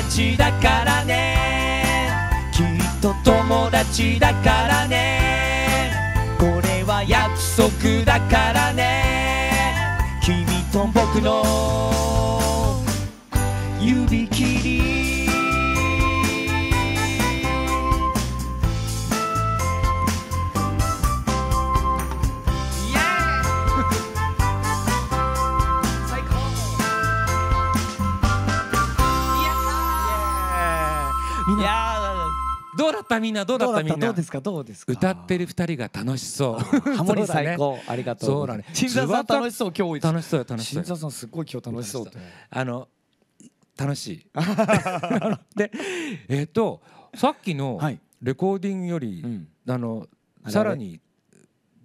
S1: 達だからねきっと友達だからねこれは約束だからね君と僕の指
S2: ったみんなどうだったみんなどうですかどうですか歌ってる二人が楽しそうハモリ最高ありがとうそうね新座さん楽しそう今日楽しそう楽しそう新座さんすごい今日楽しそうあの楽しい <laughs> でえっとさっきのレコーディングよりあのさらに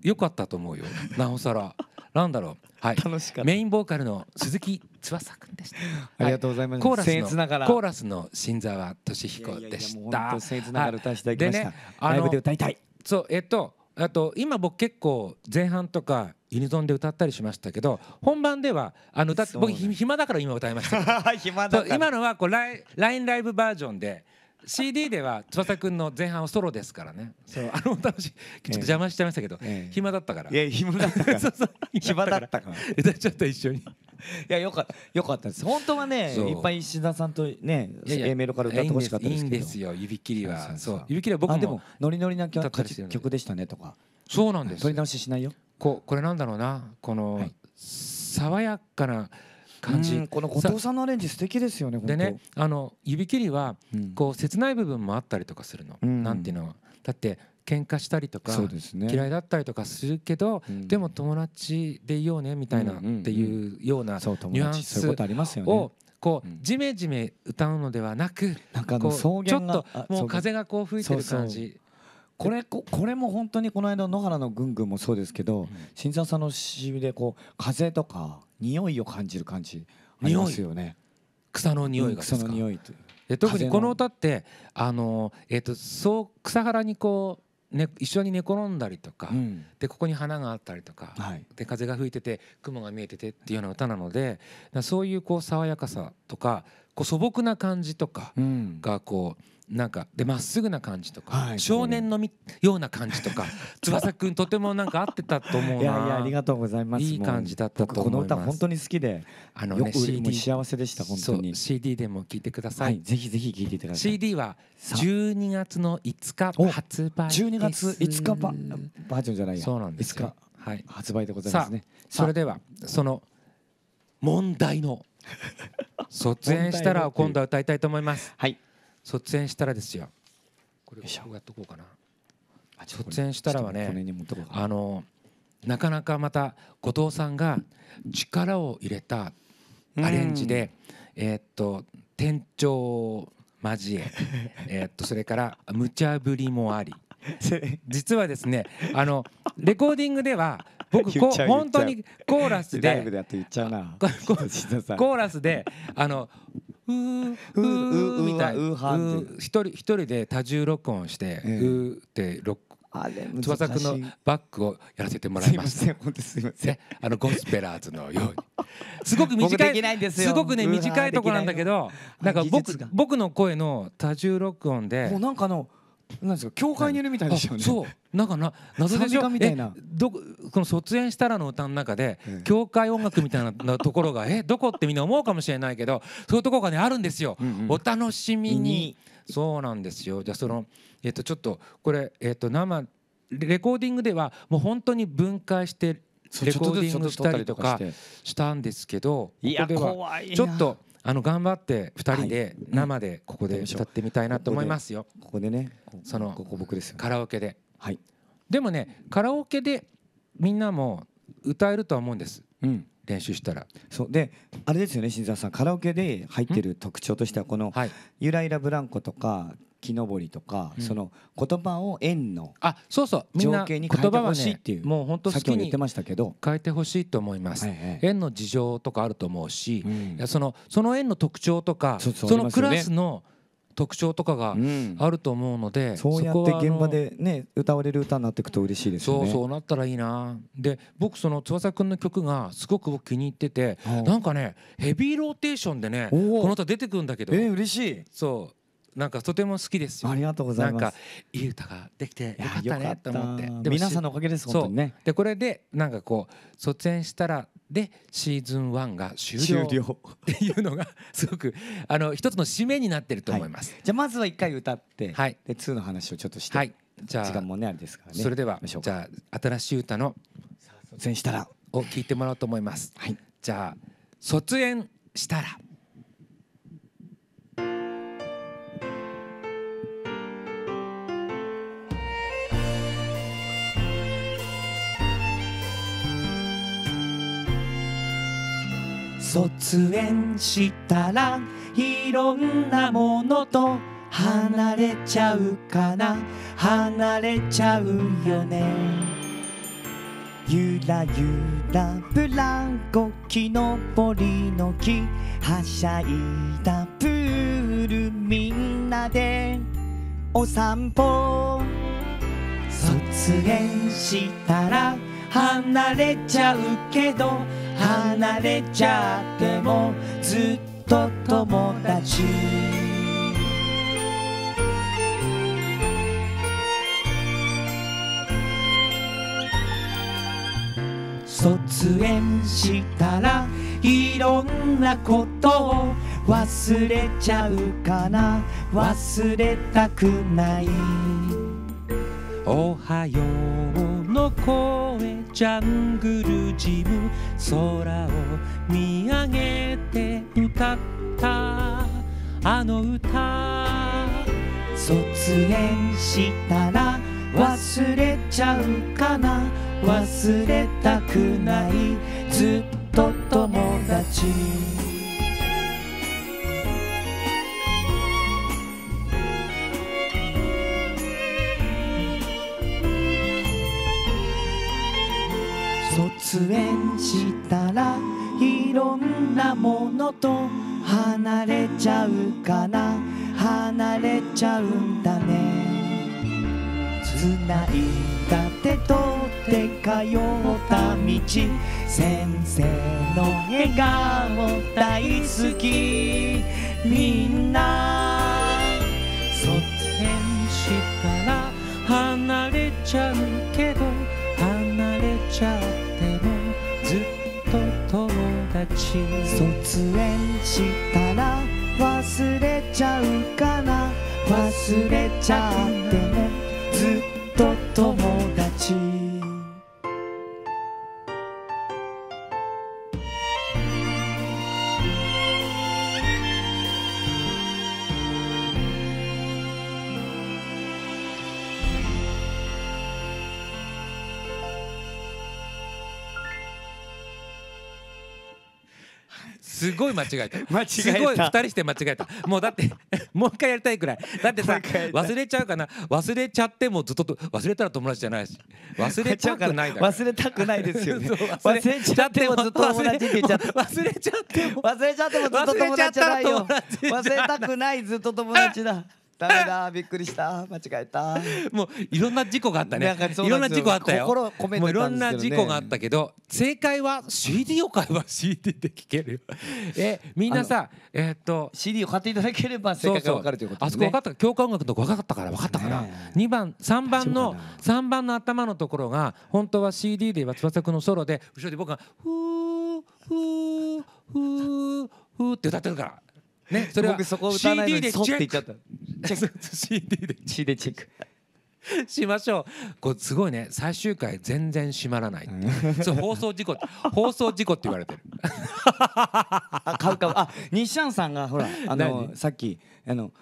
S2: 良かったと思うよなおさらなんだろうはい楽しかったメインボーカルの鈴木翼くんでした。<laughs> ありがとうございます。コーラスのコーラスの新沢俊彦でした。僭越ながら歌わていただきました。ライブで歌いたい。そうえっとあと今僕結構前半とかユニゾンで歌ったりしましたけど本番ではあの歌って僕暇だから今歌いました暇だ今のはこうライラインライブバージョンで CD では翼くんの前半はソロですからねそうあの楽しいちょっと邪魔しちゃいましたけど、ええ、暇だったからいや暇だったから <laughs> そうそう暇だったから歌っ <laughs> ちょっと一緒に。<laughs> いやよかよかったです本当はねいっぱい
S1: 石田さんとね A メロから歌ってほしかったですけどいいんですよ指
S2: 切りはそう指切りは僕もでもノリノリな曲でしたねとかそうなんです取り直ししないよここれなんだろうなこの爽やかな感じこの後藤さんのアレンジ素敵ですよねでねあの指切りはこう切ない部分もあったりとかするのなんていうのはだって喧嘩したりとか、ね、嫌いだったりとかするけど、うん、でも友達でいようねみたいなっていうようなニュアンスをこうジメジメ歌うのではなくなんかこうちょっともう風がこう吹いてる感じ。これこれも本当にこ
S1: の間野原のぐんぐんもそうですけど、うん、新沢さんのしみでこう風とか匂いを感じる感
S2: じありますよね。草の匂いがですか、うん、特にこの歌ってあの、えーとそう草原にこうね、一緒に寝転んだりとか、うん、でここに花があったりとか、はい、で風が吹いてて雲が見えててっていうような歌なのでそういうこう爽やかさとかこう素朴な感じとかがこう、なんかでまっすぐな感じとか、はい、少年のみような感じとか <laughs> 翼くんとてもなんか合ってたと思うないやいやありがとうございますいい感じだったと思いますこの歌本当に好きであの、ね、よく CD 幸せでした本当に CD でも聞いてください、はい、ぜひぜひ聞いていただきたい CD は12月の5日発売です12月5日ババージョンじゃないやそうなんです5日、はい、発売でございますねそれではその <laughs> 問題の卒園したら今度は歌いたいと思いますはい卒園したらですよこれこうやっとこうかな卒園したらはねあのなかなかまた後藤さんが力を入れたアレンジで、えっと店長交え <laughs> えっとそれから無茶ぶりもあり <laughs> 実はですねあのレコーディングでは僕こ本当にコーラスでコーラスであのううううみたいな一人一人で多重録音して「うー」って録音あれ翼くのバックをやらせてもらいました。すみません、本当すみません。あのゴスペラーズのように。すごく短い、すごくね短いところなんだけど、なんか僕僕の声の多重録音で。もうなんかのなんですか教会にいるみたいですよね。そう、なんかな謎でしょ。みたいな。どこの卒園したらの歌の中で、教会音楽みたいなところがえどこってみんな思うかもしれないけど、そういうところがねあるんですよ。うんうん、お楽しみに。そうなんですよ。じゃそのえっ、とちょっとこれえっ、と生レコーディングではもう本当に分解してレコーディングしたりとかしたんですけど、いや怖いちょっと。あの頑張って2人で生でここで歌ってみたいなと思いますよ。ここでねそのここ僕ですカラオケで、はい、でもねカラオケでみんなも歌えるとは思うんです、うん、練習したらそうであれですよね新澤さんカラオケで入ってる特徴としてはこの「ゆらゆらブランコ」とか「木登りとか、うん、その言葉を円のあそうそう情景に変えてほしいっていう、ね、もう本当好きに言ってましたけど変えてほしいと思います、はいはい、円の事情とかあると思うし、うん、そのその円の特徴とかそ、ね、のクラスの特徴とかがあると思うので、うん、そうやって現
S1: 場でね歌われる歌になっていくと嬉しいですよねそうそうな
S2: ったらいいなで僕その翼くんの曲がすごく気に入っててなんかねヘビーローテーションでねこの歌出てくるんだけどえー、嬉しいそうなんかとても好きですよ。ありがとうございます。なんかいい歌ができてよかったねと思って。で皆さんのおかげです本当にね。でこれでなんかこう卒園したらでシーズン1が終了っていうのが <laughs> すごくあの一つの締めになってると思います。はい、じゃあまずは一回歌って、はい、で2の話をちょっとして、はい、じゃあ時間もねあれですからね。それではじゃあ新しい歌の卒園したらを聞いてもらおうと思います。はい、じゃあ卒園したら。
S1: 卒園したらいろんなものと離れちゃうかな離れちゃうよねゆらゆらブランコ木のぼりの木はしゃいだプールみんなでお散歩卒園したら離れちゃうけど離れちゃってもずっと友達卒園したらいろんなことを忘れちゃうかな忘れたくない
S2: おはようの声ジャングルジム空を見上げて歌ったあの歌
S1: 卒園したら忘れちゃうかな忘れたくないずっと友達出演したらいろんなものと離れちゃうかな離れちゃうんだね繋いだ手と手通った道先生の笑顔大好きみんな卒園したら離れちゃう新卒園したら忘れちゃうかな忘れちゃっても
S2: ごい間違えた間違えたすごい人して間違えたもうだって <laughs> もう一回やりたいくらいだってさ忘れちゃうかな忘れちゃってもずっと忘れたら友達じゃないし忘れちゃうかない <laughs> 忘れ
S1: たくないですよね <laughs> 忘れちゃってもずっと友達って言っちゃっ
S2: た忘れちゃっても忘れちゃってもずっと友達じゃない
S1: よ忘れたくないずっと友達だダメだびっくりした間違えた
S2: もういろんな事故があったねいろんな事故あったよ心込めて、いろんな事故があったけど正解は CD を買えば CD で聴けるよえみんなさえっと CD を買っていただければ正解が分かるということ、あそこ分かった教科音楽のとこ分かったから分かったから、2番3番の3番の頭のところが本当は CD で言えば翼くんのソロで後ろで僕が「ふーふーふーふー」って歌ってるから。ね、それは僕そこ歌わないのにそって言っちゃった。CD で CD チェック。しましょうこれすごいね最終回全然閉まらない、うん、そう放送事故放送事故って言われてるあ <laughs> 買う買うあ西シさんがほらあのさっきあの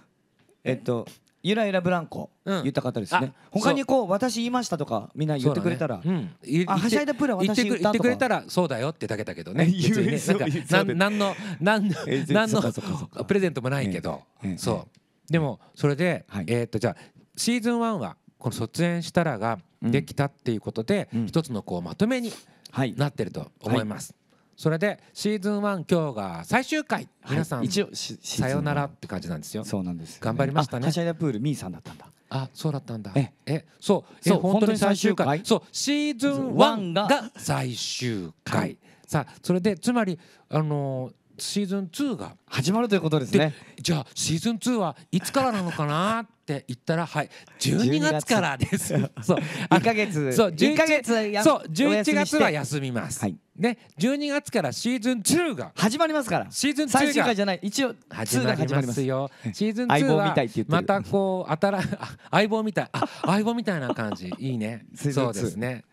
S2: えっと
S1: ゆらゆらブランコ、言った方ですねあ他にこう私言いましたとかみんな言ってくれたら、うん、あはしゃいだプラ言っ私て言くっ言ってくれた
S2: らそうだよってだけだけどね <laughs> 言別にねなの何 <laughs> のえのプレゼントもないけどええええそうでもそれではいえーっとじゃあシーズン1はこの卒園したらができたっていうことでうん一つのこうまとめにはい。なってると思いますそれでシーズン1今日が最終回、皆さん一応さよならって感じなんですよそうなんです、ね、頑張りましたねカシャプールミーさんだったんだあそうだったんだええそうそう本当に最終回そうシーズン1が最終回さあそれでつまりあのシーズン2が始まるということですねじゃあシーズン2はいつからなのかなって言ったらはい12月からです <laughs> そう1 <laughs> ヶ月そう11ヶ月そう11月は休みます、はい、ね12月からシーズン2が始まりますからシーズン2が最終回じゃない一応始まりますよシーズン2はまたこう新相棒みたいあ相棒みたいな感じいいね <laughs> そうですね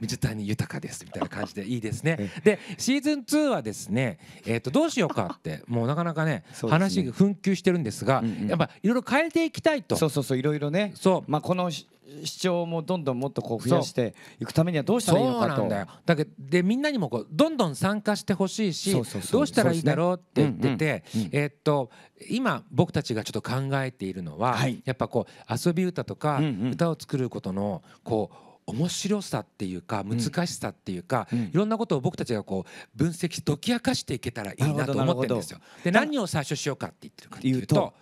S2: 水谷豊ですみたいな感じでいいですね。でシーズン2はですね、えー、とどうしようかって <laughs> もうなかなかね話が紛糾してるんですが、やっぱいろいろ変えていきたいと。そうそうそういろいろねそうまあこの主張もどんどんもっとこう増やしていくためにはどうしたらいいのかとだよだけでみんなにもこうどんどん参加してほしいしどうしたらいいだろうって言ってて、ねうんうん、えー、っと今僕たちがちょっと考えているのは、はい、やっぱこう遊び歌とか歌を作ることのこう面白さっていうか難しさっていうか、うん、いろんなことを僕たちがこう分析解き明かしていけたらいいなと思ってるんですよ。で何を最初しようかって言ってるかっていうと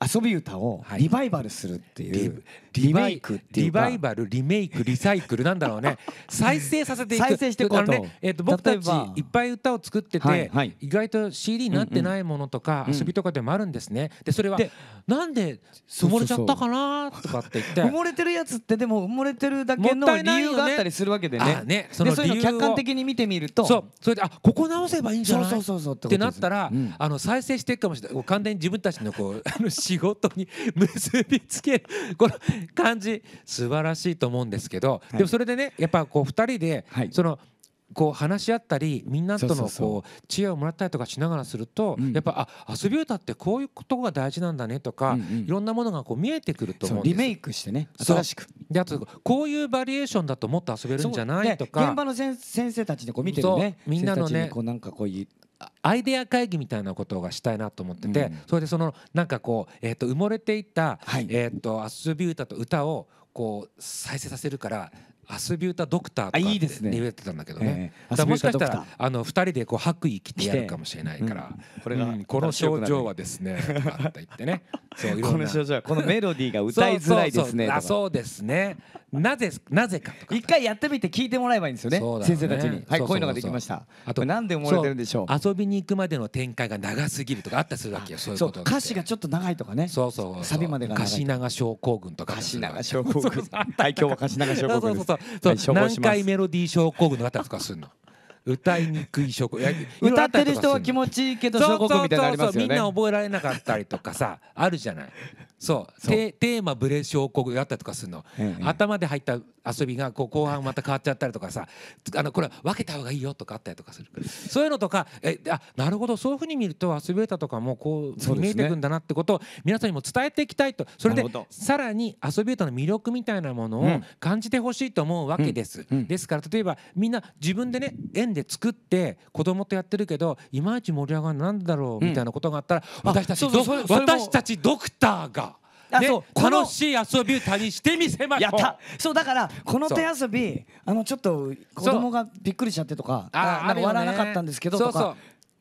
S2: 遊び歌をリバイバルするっていう、リバイクリバイバルリメイクリサイクルなんだろうね <laughs> 再生させていく再生していくと,、ねえー、と僕たちいっぱい歌を作ってて、意外と CD になってないものとか、遊びとかでもあるんですねでそれはなんで埋もれちゃったかなとかって言って埋もれてるやつってでも埋もれてるだけの理由があったりするわけでねねそのそういうの客観的に見てみるとそうそれであここ直せばいいんじゃないってなったら、あの再生していくかもしれない完全に自分たちのこう仕事に結びつけるこの感じ素晴らしいと思うんですけど、はい、でもそれでねやっぱこう2人で、はい、そのこう話し合ったりみんなとのこう知恵をもらったりとかしながらすると、やっぱあ遊び歌ってこういうことが大事なんだねとか、いろんなものがこう見えてくると思うんですリメイクしてね新しくであとこういうバリエーションだともっと遊べるんじゃないとか、現場の先
S1: 生たちでこう見てるねみんなのねこ
S2: うなんかこういうアイデア会議みたいなことがしたいなと思ってて、うん、それでそのなんかこう、えー、と埋もれていた、はい、えー、とアスビュータと歌をこう再生させるからアスビュータドクターとかって言ってたんだけどね、ねえー、もしかしたらあの2人でこう白衣着てやるかもしれないから、うん、これが、うん、この症状はですねとかって言ってね
S1: そういろんなこの症状このメロディーが歌いづらいですねそうです
S2: ねなぜなぜかとか一回やってみて聞いてもらえばいいんですよね、ね、先生たちにはいこういうのができましたあと何で思まれてるんでしょう遊びに行くまでの展開が長すぎるとかあったりするわけよそういうこと歌詞がちょっと長いとかねそうそうサビまでが長い歌詞長症候群とか歌詞長症候群大凶は歌詞長症候群そうそうそうそう何回メロディー症候群のあったりとかするの歌いにくい証拠 <laughs> 歌ってる人は気持ちいいけど証拠みたいなのありますよねみんな覚えられなかったりとかさあるじゃないそうテーマブレ症候群があったりとかするの、ええ、頭で入った遊びがこう後半また変わっちゃったりとかさあのこれは分けた方がいいよとかあったりとかするそういうのとかえあなるほどそういうふうに見ると遊び歌とかもこう見えてくんだなってことを皆さんにも伝えていきたいとそれでさらに遊び方の魅力みたいなものを感じてほしいと思うわけです、うんうん、ですから例えばみんな自分でね園で作って子供とやってるけどいまいち盛り上がるなんだろうみたいなことがあったら、うん、私たち私たちドクターがあそう楽しい遊び歌にしてみせましょう
S1: そうだからこの手遊びあのちょっと
S2: 子供がびっくりしちゃってとかなんか笑わなかったんですけどとか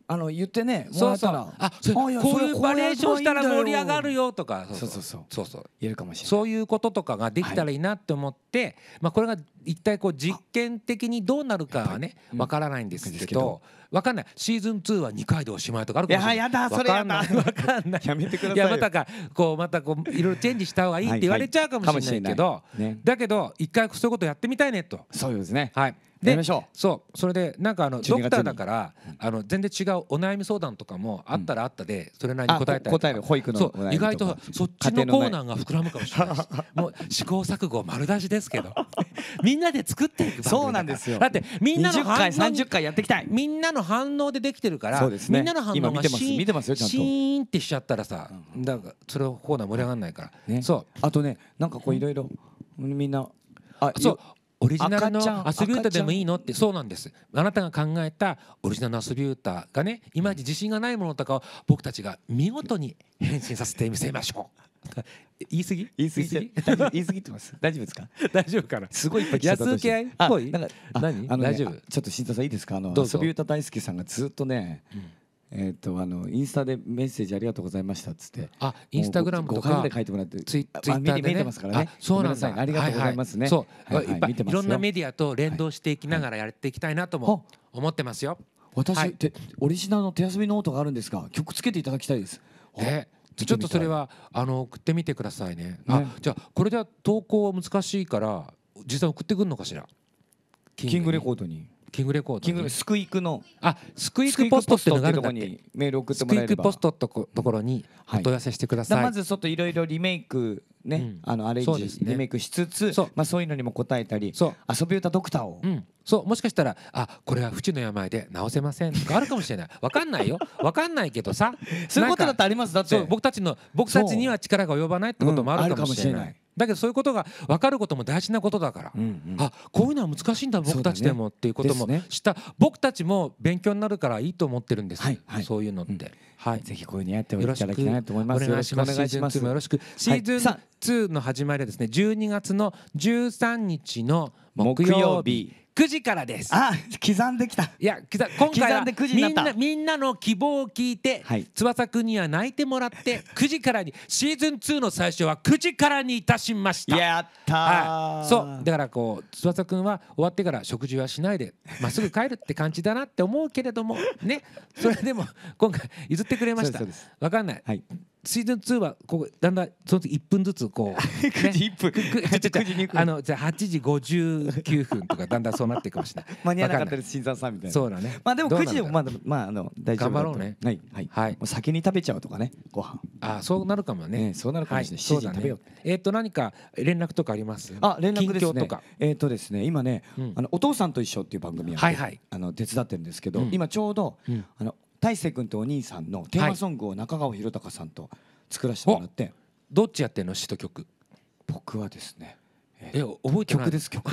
S1: あの言ってねもらったらそう
S2: そうあこういうバリエーションしたら盛り上がるよとかそうそうそうそうそう言えるかもしれないそういうこととかができたらいいなって思って、はい、まあ、これが一体こう実験的にどうなるかはねわからないんですけど。わかんないシーズン2は二回でおしまいとかあるかもしれないいややだそれやだわかんない <laughs> やめてくださいいやまたかこうまたこういろいろチェンジした方がいいって言われちゃうかもしれないけど、はいはいね、だけど一回そういうことやってみたいねとそうですねはいでそうそれでなんかあのドクターだから、あの全然違うお悩み相談とかもあったらあったで、それなりに答えたり答える保育のそう意外とそっちのコーナーが膨らむかもしれない <laughs> もう試行錯誤丸出しですけど <laughs> みんなで作っていくそうなんですよだってみんなの反応回やっていきたいみんなの反応でできてるから、そうです、ね、みんなの反応がんシーンってしちゃったらさ、だからそれをコーナー盛り上がらないから、そうあとねなんかこういろいろみんなあそうオリジナルの遊び歌でもいいのってそうなんですあなたが考えたオリジナルの遊び歌がねいまいち自信がないものとかを僕たちが見事に変身させてみせましょう <laughs> 言い過ぎ言い過ぎ言い過ぎてます <laughs> 大丈夫ですか <laughs> 大丈夫かなすごいいっぱい安請け合いっぽい何、ね、大丈夫
S1: ちょっと慎太さんいいですかあの遊び歌大好きさんがずっとね、うんえー、とあのインスタでメッセージありがとうございましたっつってあインスタグラムとかで書いてもらってツイツイッターで、ね、見てますからねそうなんだありがとうございますね、はいはい、そう、はいはい、いろんなメ
S2: ディアと連動していきながらやっていきたいなとも思ってますよ、はい私、はい、てオリジナルの手遊びノートがあるんですが曲つけていただきたいです。えちょっとそれはあの送ってみてくださいね。あ、じゃあこれでは投稿は難しいから実際送ってくるのかしら。キングレコードに。キングレコード、キングスクイクのあスクイクポストってのがあるんだってメール送ってもらえれスクイクポストとこところにお問い合わせしてください、はい、まずち
S1: ょっといろいろリメイク
S2: ね、うん、あのアレンジ、ね、リメイクしつつそう,、まあ、そういうのにも答えたりそう遊び歌ドクターを、うん、そうもしかしたらあこれは不治の病で治せませんとかあるかもしれないわかんないよわかんないけどさ <laughs> そういうことだってありますだって僕たちの僕たちには力が及ばないってこともあるかもしれない。うんだけどそういうことが分かることも大事なことだから、うんうん、あこういうのは難しいんだ僕たちでも、ね、っていうこともした、ね、僕たちも勉強になるからいいと思ってるんです、はいはい、そういうのって。うんはい、ぜひこういうふにやっていただきたいと思います。よろしくお願いします。よろしく。シーズン2の始まりはですね、12月の13日の木曜日9時からです。あ、刻んできた。いや、刻今回はみんなみんなの希望を聞いて、はい、翼くんには泣いてもらって9 <laughs> 時からにシーズン2の最初は9時からにいたしました。やったはい。そうだからこう翼くんは終わってから食事はしないでまっすぐ帰るって感じだなって思うけれどもね、それでも今回譲ってくれました。わかんない。はい。シーズン2はこうだんだんその時1分ずつこう、<laughs> ね、9時1分9時あのじゃあ8時59分とかだんだんそうなっていくかもしれない <laughs> 間に合わなかったです新ささんみたいなそうだねまあでも9時でもまだまああの大丈夫頑張ろうねはいはい、はい、もう先に食べちゃうとかねご飯ああそうなるかもね、ね、そうなるかもしれない、はい、7時に食べよう、ね、えっ、と何か連絡とかありますあ連絡ですねえっ、とですね今ね、うん、あのお父さ
S1: んと一緒っていう番組を、はいはい、あの手伝ってるんですけど、うん、今ちょうど、うん、あの大勢君とお兄
S2: さんのテーマソングを中川宏隆さんと作らせてもらって、どっちやってんの詩と曲僕はですね
S3: ええ覚えて曲です
S2: 曲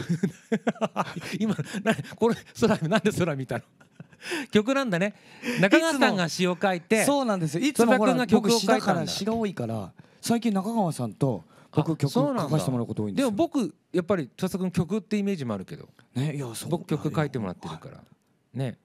S2: <laughs> 今なこれ空なんで空見たの曲なんだね中川さんが詩を書いてそうなんですいつもほら曲詩だから詩が
S1: 多いから最近中川さんと
S2: 僕曲を書かせてもらうこと多いんですでも僕やっぱり戸田君曲ってイメージもあるけどねいやそ僕曲書いてもらってるから、ね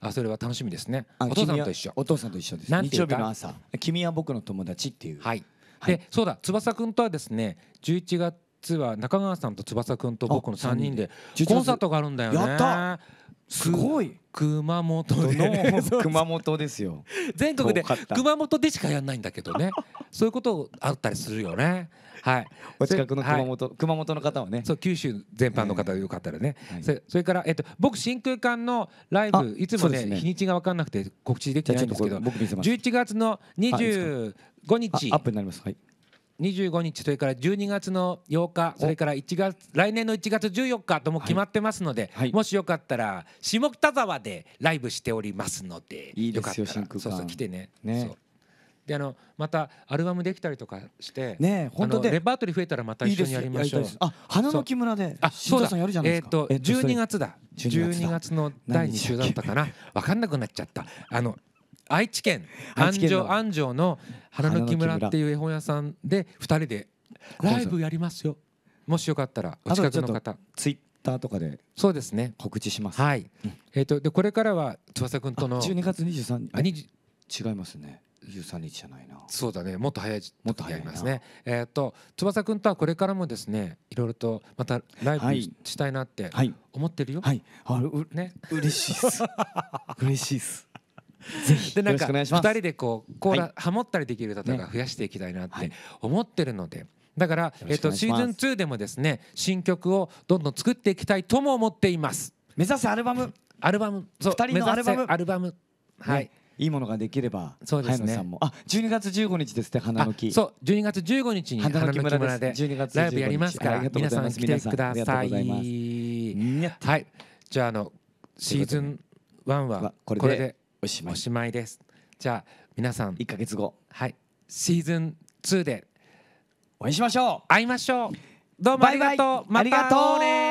S2: あそれは楽しみですねお父さんと一緒お父さんと一緒です日曜日の朝君は僕の友達っていうはいでそうだ翼くんとはですね十一月は中川さんと翼くんと僕の三人でコンサートがあるんだよねやったすごい熊本の <laughs> <laughs> 熊本ですよ全国で熊本でしかやらないんだけどね <laughs> そういうことあったりするよねはいお近くの熊本、はい、熊本の方はねそう九州全般の方でよかったらね、えー、そそれからえっと僕真空管のライブいつもね、ね、日にちが分かんなくて告知できてないんですけど11月の25日アップになりますはい25日それから12月の8日それから1月来年の1月14日とも決まってますので、はいはい、もしよかったら下北沢でライブしておりますのでいいですよ真空そうそう来てね。ねであのまたアルバムできたりとかしてね本当でレパートリー増えたらまた一緒にやりましょう。いいあ花の木村であそうださんやるじゃないですか。えっと12月だ12月の第2週だったかな分かんなくなっちゃったあの。愛知県安城安城の花の木村っていう絵本屋さんで2人でライブやりますよもしよかったらお近くの方ツイッターとかでそうですね告知しますはい、うん、えっ、ー、とでこれからは翼くんとの12月23日あ違いますね23日じゃないなそうだねもっと早いもっと早いますねえっ、ー、と翼くんとはこれからもですねいろいろとまたライブ、はしたいなって思ってるよはい、はい、ね嬉しいです <laughs> 嬉しいですでなんか2人でこうコーラ、はハモったりできる方が増やしていきたいなって思ってるので。だから、えっと、シーズン2でもですね新曲をどんどん作っていきたいとも思っています目指せアルバムアルバムそう2人のアルバムアルバムはい、いいものができればそうですねあ12月15日ですって花の木そう12月15日に花の木村でライブやりますから皆さん来てくださいはいじゃああのシーズン1はこれでおしまいしまいですじゃあ皆さん1か月後はいシーズン2でお会いしましょう会いましょうどうもありがとうバイバイありがとうね